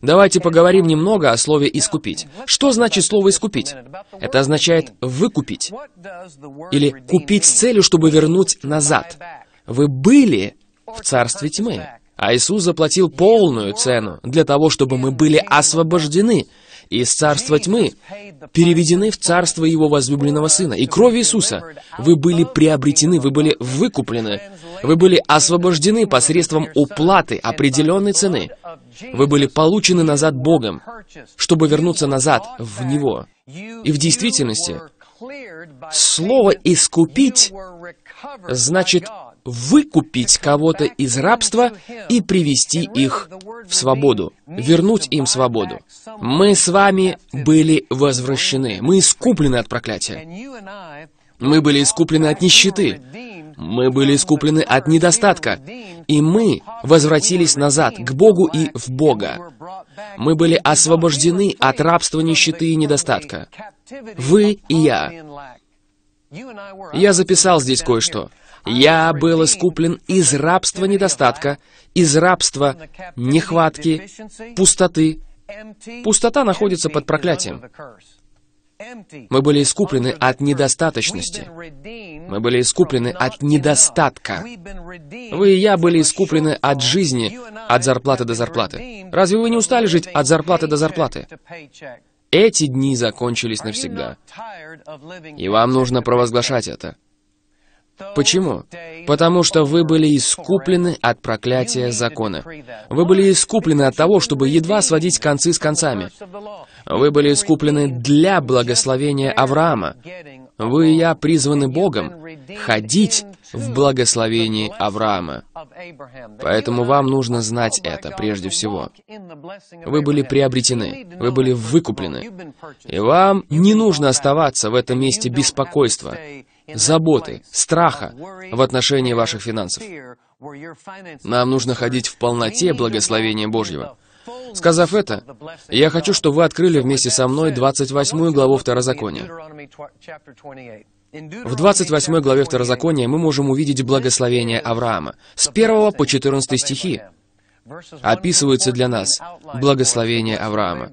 Давайте поговорим немного о слове «искупить». Что значит слово «искупить»? Это означает «выкупить» или «купить с целью, чтобы вернуть назад». Вы были в царстве тьмы, а Иисус заплатил полную цену для того, чтобы мы были освобождены из царства тьмы переведены в царство Его возлюбленного Сына. И кровь Иисуса вы были приобретены, вы были выкуплены, вы были освобождены посредством уплаты определенной цены. Вы были получены назад Богом, чтобы вернуться назад в Него. И в действительности, слово «искупить» значит выкупить кого-то из рабства и привести их в свободу, вернуть им свободу. Мы с вами были возвращены, мы искуплены от проклятия. Мы были искуплены от нищеты, мы были искуплены от недостатка, и мы возвратились назад, к Богу и в Бога. Мы были освобождены от рабства нищеты и недостатка. Вы и я. Я записал здесь кое-что. Я был искуплен из рабства недостатка, из рабства нехватки, пустоты. Пустота находится под проклятием. Мы были искуплены от недостаточности. Мы были искуплены от недостатка. Вы и я были искуплены от жизни, от зарплаты до зарплаты. Разве вы не устали жить от зарплаты до зарплаты? Эти дни закончились навсегда. И вам нужно провозглашать это. Почему? Потому что вы были искуплены от проклятия закона. Вы были искуплены от того, чтобы едва сводить концы с концами. Вы были искуплены для благословения Авраама. Вы и я призваны Богом ходить в благословении Авраама. Поэтому вам нужно знать это прежде всего. Вы были приобретены, вы были выкуплены. И вам не нужно оставаться в этом месте беспокойства заботы, страха в отношении ваших финансов. Нам нужно ходить в полноте благословения Божьего. Сказав это, я хочу, чтобы вы открыли вместе со мной 28 главу Второзакония. В 28 главе Второзакония мы можем увидеть благословение Авраама. С 1 по 14 стихи описывается для нас благословение Авраама.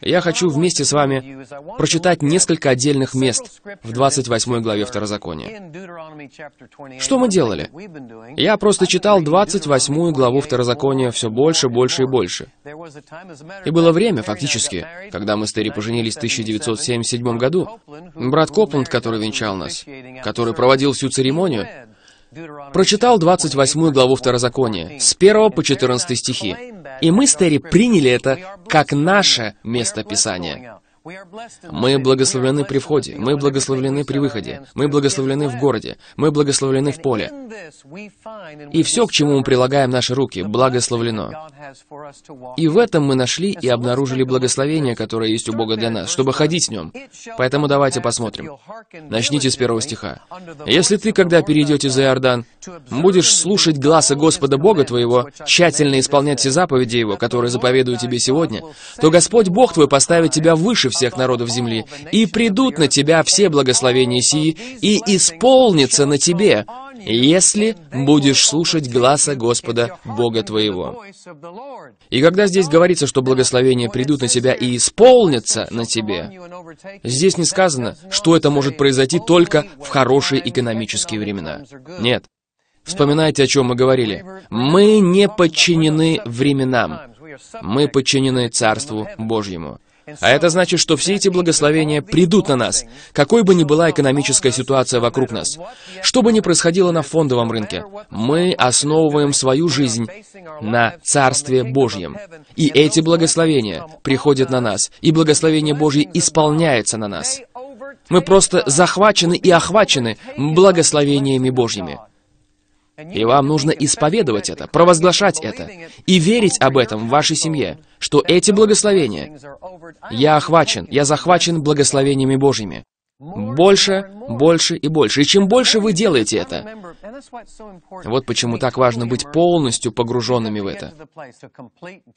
Я хочу вместе с вами прочитать несколько отдельных мест в 28 главе Второзакония. Что мы делали? Я просто читал 28 главу Второзакония все больше, больше и больше. И было время, фактически, когда мы с Терри поженились в 1977 году. Брат Копланд, который венчал нас, который проводил всю церемонию, прочитал 28 главу Второзакония, с 1 по 14 стихи. И мы с Терри приняли это как наше местописание. Мы благословлены при входе, мы благословлены при выходе, мы благословлены в городе, мы благословлены в поле. И все, к чему мы прилагаем наши руки, благословлено. И в этом мы нашли и обнаружили благословение, которое есть у Бога для нас, чтобы ходить в нем. Поэтому давайте посмотрим. Начните с первого стиха. «Если ты, когда перейдете за Иордан, будешь слушать гласа Господа Бога твоего, тщательно исполнять все заповеди Его, которые заповедуют тебе сегодня, то Господь Бог твой поставит тебя выше всех народов земли, и придут на тебя все благословения сии, и исполнится на тебе, если будешь слушать гласа Господа, Бога твоего». И когда здесь говорится, что благословения придут на тебя и исполнятся на тебе, здесь не сказано, что это может произойти только в хорошие экономические времена. Нет. Вспоминайте, о чем мы говорили. Мы не подчинены временам. Мы подчинены Царству Божьему. А это значит, что все эти благословения придут на нас, какой бы ни была экономическая ситуация вокруг нас. Что бы ни происходило на фондовом рынке, мы основываем свою жизнь на Царстве Божьем. И эти благословения приходят на нас, и благословение Божье исполняется на нас. Мы просто захвачены и охвачены благословениями Божьими. И вам нужно исповедовать это, провозглашать это и верить об этом в вашей семье, что эти благословения... Я охвачен, я захвачен благословениями Божьими. Больше, больше и больше. И чем больше вы делаете это, вот почему так важно быть полностью погруженными в это.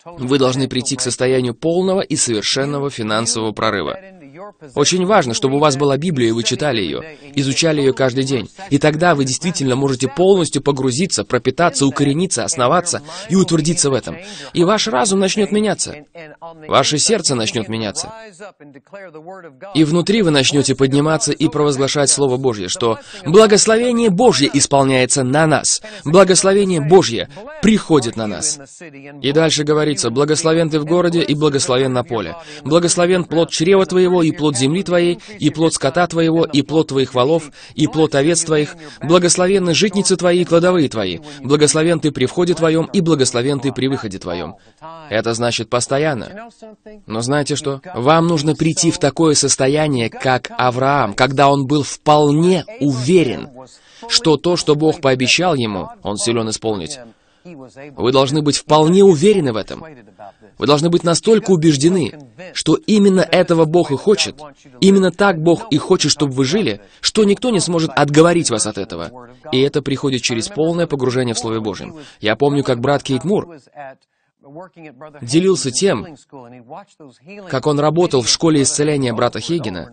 Вы должны прийти к состоянию полного и совершенного финансового прорыва. Очень важно, чтобы у вас была Библия, и вы читали ее, изучали ее каждый день. И тогда вы действительно можете полностью погрузиться, пропитаться, укорениться, основаться и утвердиться в этом. И ваш разум начнет меняться. Ваше сердце начнет меняться. И внутри вы начнете подниматься и провозглашать Слово Божье, что «Благословение Божье исполняется на нас». Благословение Божье приходит на нас. И дальше говорится «Благословен ты в городе и благословен на поле». «Благословен плод чрева твоего и плод земли твоей, и плод скота твоего, и плод твоих волов, и плод овец твоих. Благословенны житницы твои и кладовые твои. Благословен ты при входе твоем, и благословен ты при выходе твоем. Это значит постоянно. Но знаете что? Вам нужно прийти в такое состояние, как Авраам, когда он был вполне уверен, что то, что Бог пообещал ему, он силен исполнить. Вы должны быть вполне уверены в этом. Вы должны быть настолько убеждены, что именно этого Бог и хочет, именно так Бог и хочет, чтобы вы жили, что никто не сможет отговорить вас от этого. И это приходит через полное погружение в Слове Божьем. Я помню, как брат Кейт Мур делился тем, как он работал в школе исцеления брата Хейгена,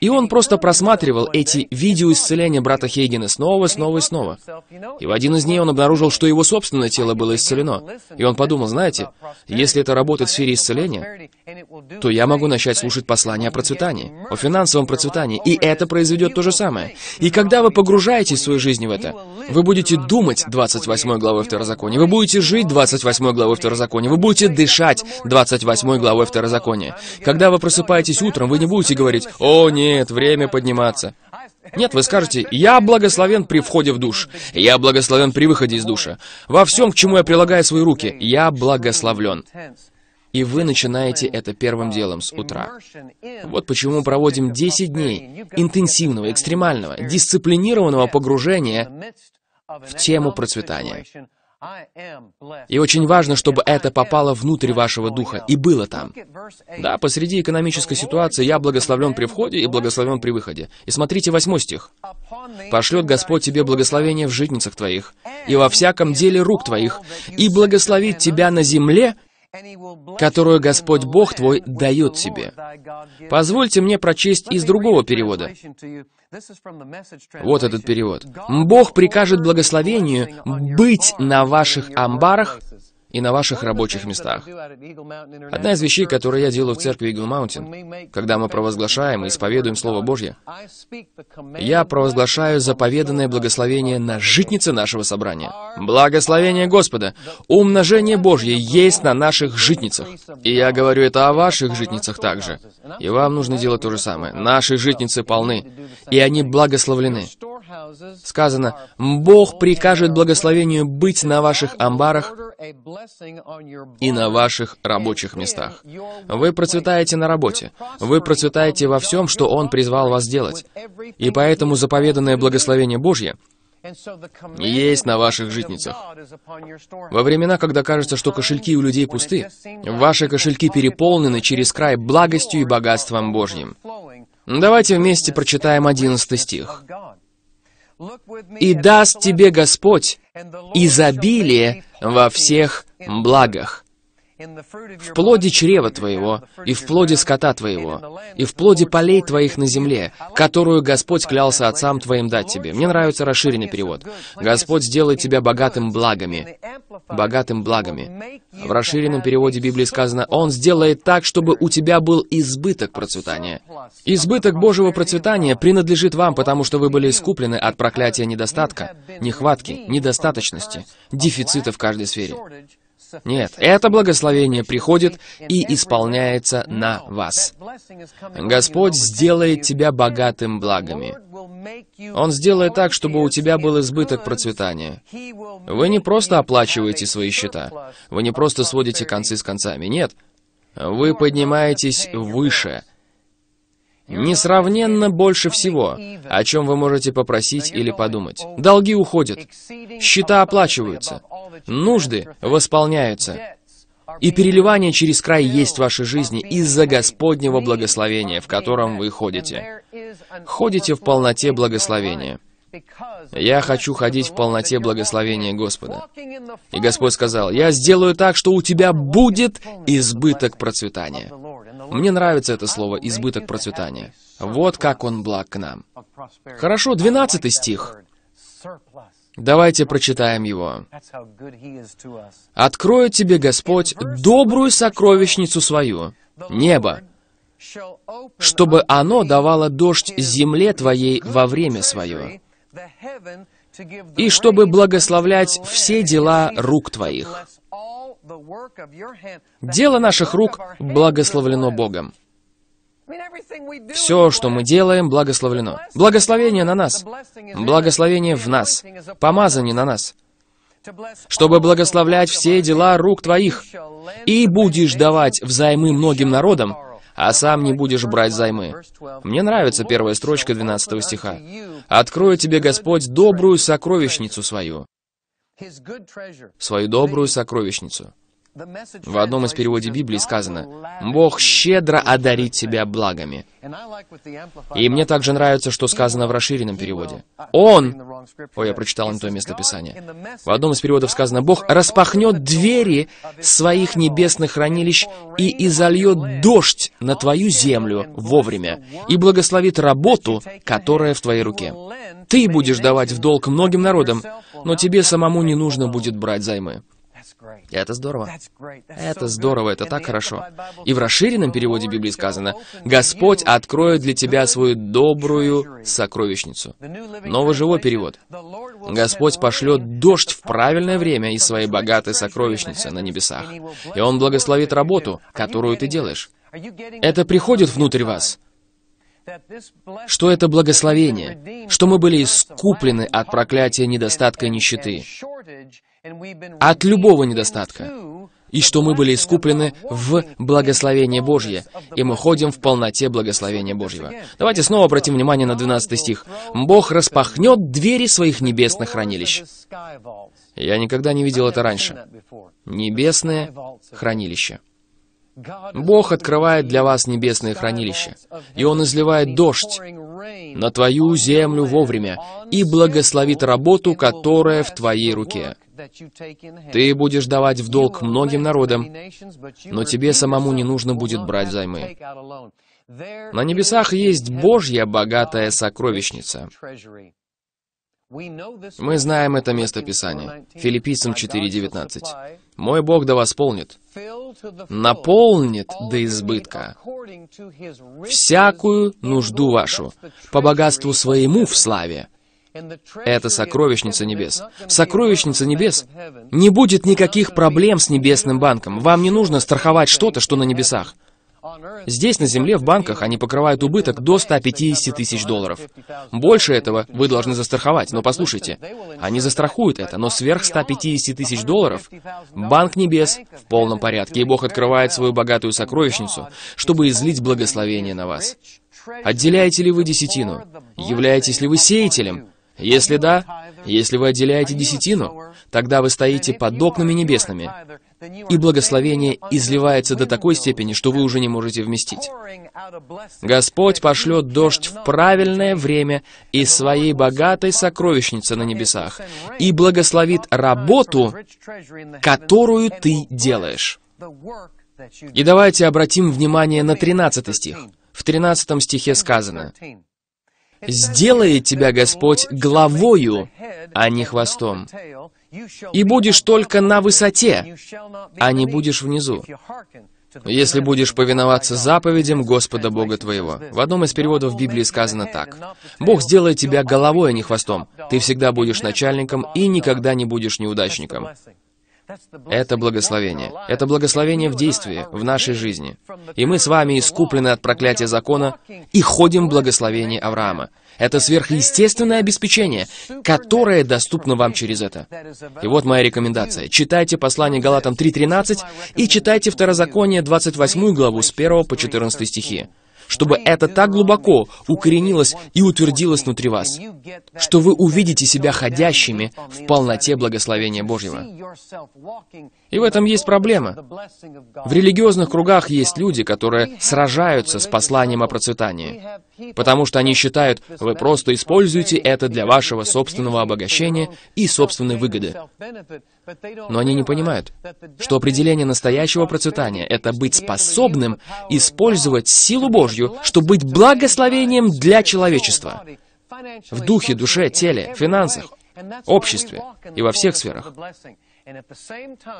и он просто просматривал эти видео исцеления брата Хейгена снова, снова и снова. И в один из дней он обнаружил, что его собственное тело было исцелено. И он подумал, знаете, если это работает в сфере исцеления, то я могу начать слушать послание о процветании, о финансовом процветании, и это произведет то же самое. И когда вы погружаетесь в свою жизнь в это, вы будете думать 28 главой Второзакония, вы будете жить 28 главой Второзакония, Второзакония. Вы будете дышать 28 главой Второзакония. Когда вы просыпаетесь утром, вы не будете говорить, «О, нет, время подниматься». Нет, вы скажете, «Я благословен при входе в душ». «Я благословен при выходе из душа». «Во всем, к чему я прилагаю свои руки, я благословлен». И вы начинаете это первым делом с утра. Вот почему мы проводим 10 дней интенсивного, экстремального, дисциплинированного погружения в тему процветания. И очень важно, чтобы это попало внутрь вашего духа и было там. Да, посреди экономической ситуации я благословлен при входе и благословлен при выходе. И смотрите восьмой стих. «Пошлет Господь тебе благословение в житницах твоих и во всяком деле рук твоих, и благословит тебя на земле которую Господь Бог твой дает тебе. Позвольте мне прочесть из другого перевода. Вот этот перевод. «Бог прикажет благословению быть на ваших амбарах, и на ваших рабочих местах. Одна из вещей, которые я делаю в церкви Игл Маунтин, когда мы провозглашаем и исповедуем Слово Божье, я провозглашаю заповеданное благословение на житнице нашего собрания. Благословение Господа, умножение Божье есть на наших житницах. И я говорю это о ваших житницах также. И вам нужно делать то же самое. Наши житницы полны, и они благословлены сказано, «Бог прикажет благословению быть на ваших амбарах и на ваших рабочих местах». Вы процветаете на работе, вы процветаете во всем, что Он призвал вас делать. И поэтому заповеданное благословение Божье есть на ваших житницах. Во времена, когда кажется, что кошельки у людей пусты, ваши кошельки переполнены через край благостью и богатством Божьим. Давайте вместе прочитаем 11 стих и даст тебе Господь изобилие во всех благах в плоде чрева твоего, и в плоде скота твоего, и в плоде полей твоих на земле, которую Господь клялся отцам твоим дать тебе». Мне нравится расширенный перевод. «Господь сделает тебя богатым благами». Богатым благами. В расширенном переводе Библии сказано «Он сделает так, чтобы у тебя был избыток процветания». Избыток Божьего процветания принадлежит вам, потому что вы были искуплены от проклятия недостатка, нехватки, недостаточности, дефицита в каждой сфере. Нет, это благословение приходит и исполняется на вас. Господь сделает тебя богатым благами. Он сделает так, чтобы у тебя был избыток процветания. Вы не просто оплачиваете свои счета, вы не просто сводите концы с концами, нет. Вы поднимаетесь выше, Несравненно больше всего, о чем вы можете попросить или подумать. Долги уходят, счета оплачиваются, нужды восполняются, и переливание через край есть в вашей жизни из-за Господнего благословения, в котором вы ходите. Ходите в полноте благословения. Я хочу ходить в полноте благословения Господа. И Господь сказал, я сделаю так, что у тебя будет избыток процветания. Мне нравится это слово «избыток процветания». Вот как он благ к нам. Хорошо, 12 стих. Давайте прочитаем его. «Откроет тебе Господь добрую сокровищницу свою, небо, чтобы оно давало дождь земле твоей во время свое, и чтобы благословлять все дела рук твоих». Дело наших рук благословлено Богом. Все, что мы делаем, благословлено. Благословение на нас. Благословение в нас. Помазание на нас. Чтобы благословлять все дела рук твоих. И будешь давать взаймы многим народам, а сам не будешь брать займы. Мне нравится первая строчка 12 стиха. «Открою тебе Господь добрую сокровищницу свою» свою добрую сокровищницу. В одном из переводов Библии сказано, «Бог щедро одарит тебя благами». И мне также нравится, что сказано в расширенном переводе. «Он...» ой, я прочитал не то местописание. В одном из переводов сказано, «Бог распахнет двери своих небесных хранилищ и изольет дождь на твою землю вовремя и благословит работу, которая в твоей руке. Ты будешь давать в долг многим народам, но тебе самому не нужно будет брать займы». Это здорово. Это здорово, это так хорошо. И в расширенном переводе Библии сказано, «Господь откроет для тебя свою добрую сокровищницу». Новый живой перевод. «Господь пошлет дождь в правильное время из своей богатой сокровищницы на небесах, и Он благословит работу, которую ты делаешь». Это приходит внутрь вас что это благословение, что мы были искуплены от проклятия недостатка и нищеты, от любого недостатка, и что мы были искуплены в благословение Божье, и мы ходим в полноте благословения Божьего. Давайте снова обратим внимание на 12 стих. «Бог распахнет двери своих небесных хранилищ». Я никогда не видел это раньше. Небесное хранилище. Бог открывает для вас небесное хранилище, и Он изливает дождь на твою землю вовремя и благословит работу, которая в твоей руке. Ты будешь давать в долг многим народам, но тебе самому не нужно будет брать займы. На небесах есть Божья богатая сокровищница. Мы знаем это место Писания. Филиппийцам 4.19. «Мой Бог да восполнит, наполнит до избытка всякую нужду вашу по богатству своему в славе, это сокровищница небес. В сокровищнице небес не будет никаких проблем с небесным банком. Вам не нужно страховать что-то, что на небесах. Здесь, на земле, в банках они покрывают убыток до 150 тысяч долларов. Больше этого вы должны застраховать, но послушайте, они застрахуют это, но сверх 150 тысяч долларов Банк Небес в полном порядке, и Бог открывает свою богатую сокровищницу, чтобы излить благословение на вас. Отделяете ли вы десятину? Являетесь ли вы сеятелем? Если да, если вы отделяете десятину, тогда вы стоите под окнами небесными, и благословение изливается до такой степени, что вы уже не можете вместить. Господь пошлет дождь в правильное время из своей богатой сокровищницы на небесах и благословит работу, которую ты делаешь. И давайте обратим внимание на 13 стих. В 13 стихе сказано, сделает тебя Господь главою, а не хвостом. И будешь только на высоте, а не будешь внизу. Если будешь повиноваться заповедям Господа Бога твоего. В одном из переводов Библии сказано так. Бог сделает тебя головой, а не хвостом. Ты всегда будешь начальником и никогда не будешь неудачником. Это благословение. Это благословение в действии, в нашей жизни. И мы с вами искуплены от проклятия закона и ходим в благословение Авраама. Это сверхъестественное обеспечение, которое доступно вам через это. И вот моя рекомендация. Читайте послание Галатам 3.13 и читайте Второзаконие 28 главу с 1 по 14 стихи чтобы это так глубоко укоренилось и утвердилось внутри вас, что вы увидите себя ходящими в полноте благословения Божьего. И в этом есть проблема. В религиозных кругах есть люди, которые сражаются с посланием о процветании потому что они считают, вы просто используете это для вашего собственного обогащения и собственной выгоды. Но они не понимают, что определение настоящего процветания — это быть способным использовать силу Божью, чтобы быть благословением для человечества. В духе, душе, теле, финансах, обществе и во всех сферах.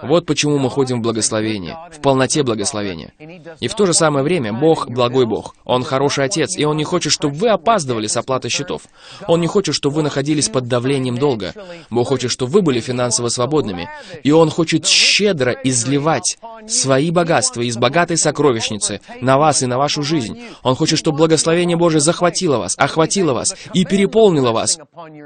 Вот почему мы ходим в благословение, в полноте благословения. И в то же самое время Бог — благой Бог. Он хороший Отец, и Он не хочет, чтобы вы опаздывали с оплаты счетов. Он не хочет, чтобы вы находились под давлением долга. Бог хочет, чтобы вы были финансово свободными. И Он хочет щедро изливать свои богатства из богатой сокровищницы на вас и на вашу жизнь. Он хочет, чтобы благословение Божие захватило вас, охватило вас и переполнило вас.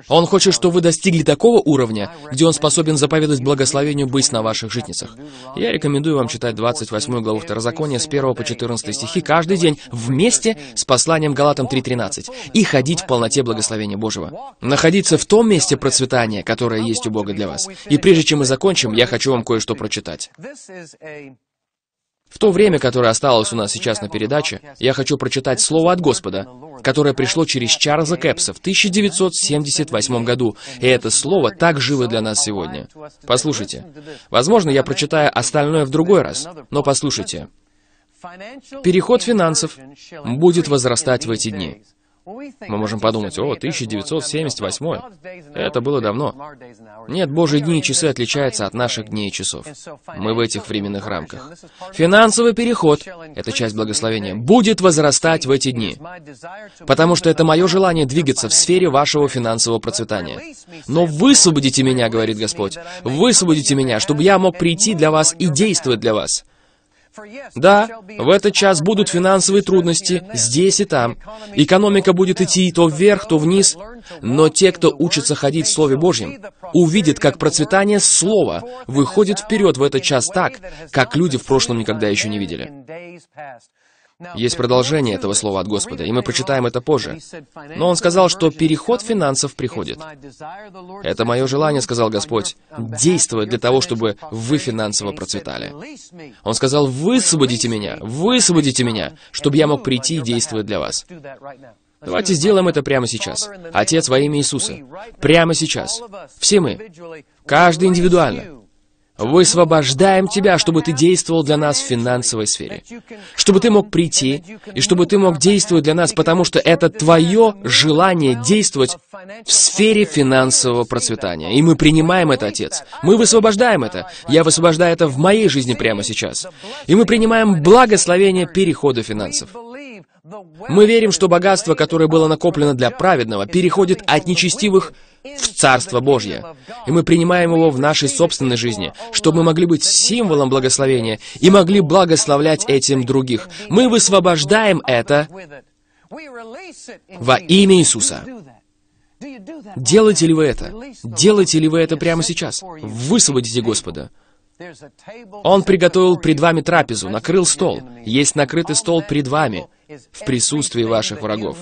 Он хочет, чтобы вы достигли такого уровня, где Он способен заповедовать благословение благословению быть на ваших житницах. Я рекомендую вам читать 28 главу Второзакония с 1 по 14 стихи каждый день вместе с посланием Галатам 3.13 и ходить в полноте благословения Божьего. Находиться в том месте процветания, которое есть у Бога для вас. И прежде чем мы закончим, я хочу вам кое-что прочитать. В то время, которое осталось у нас сейчас на передаче, я хочу прочитать слово от Господа, которое пришло через Чарльза Кэпса в 1978 году, и это слово так живо для нас сегодня. Послушайте. Возможно, я прочитаю остальное в другой раз, но послушайте. Переход финансов будет возрастать в эти дни. Мы можем подумать, о, 1978, это было давно. Нет, Божьи дни и часы отличаются от наших дней и часов. Мы в этих временных рамках. Финансовый переход, это часть благословения, будет возрастать в эти дни, потому что это мое желание двигаться в сфере вашего финансового процветания. Но высвободите меня, говорит Господь, высвободите меня, чтобы я мог прийти для вас и действовать для вас. Да, в этот час будут финансовые трудности здесь и там. Экономика будет идти то вверх, то вниз. Но те, кто учится ходить в Слове Божьем, увидят, как процветание Слова выходит вперед в этот час так, как люди в прошлом никогда еще не видели. Есть продолжение этого слова от Господа, и мы прочитаем это позже. Но он сказал, что переход финансов приходит. Это мое желание, сказал Господь, действовать для того, чтобы вы финансово процветали. Он сказал, высвободите меня, высвободите меня, чтобы я мог прийти и действовать для вас. Давайте сделаем это прямо сейчас. Отец во имя Иисуса. Прямо сейчас. Все мы. Каждый индивидуально. Высвобождаем тебя, чтобы ты действовал для нас в финансовой сфере. Чтобы ты мог прийти, и чтобы ты мог действовать для нас, потому что это твое желание действовать в сфере финансового процветания. И мы принимаем это, Отец. Мы высвобождаем это. Я высвобождаю это в моей жизни прямо сейчас. И мы принимаем благословение перехода финансов. Мы верим, что богатство, которое было накоплено для праведного, переходит от нечестивых в Царство Божье. И мы принимаем его в нашей собственной жизни, чтобы мы могли быть символом благословения и могли благословлять этим других. Мы высвобождаем это во имя Иисуса. Делаете ли вы это? Делаете ли вы это прямо сейчас? Высвободите Господа. Он приготовил пред вами трапезу, накрыл стол. Есть накрытый стол пред вами в присутствии ваших врагов.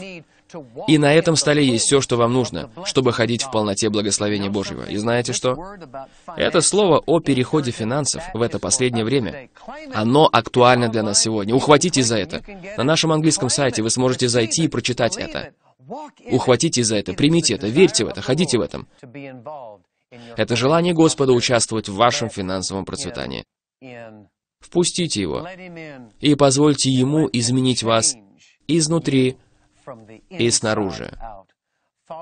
И на этом столе есть все, что вам нужно, чтобы ходить в полноте благословения Божьего. И знаете что? Это слово о переходе финансов в это последнее время, оно актуально для нас сегодня. Ухватите за это. На нашем английском сайте вы сможете зайти и прочитать это. Ухватите за это, примите это, верьте в это, ходите в этом. Это желание Господа участвовать в вашем финансовом процветании впустите его и позвольте ему изменить вас изнутри и снаружи.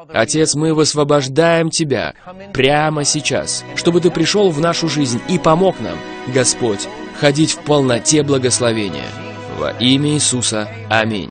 Отец, мы высвобождаем Тебя прямо сейчас, чтобы Ты пришел в нашу жизнь и помог нам, Господь, ходить в полноте благословения. Во имя Иисуса. Аминь.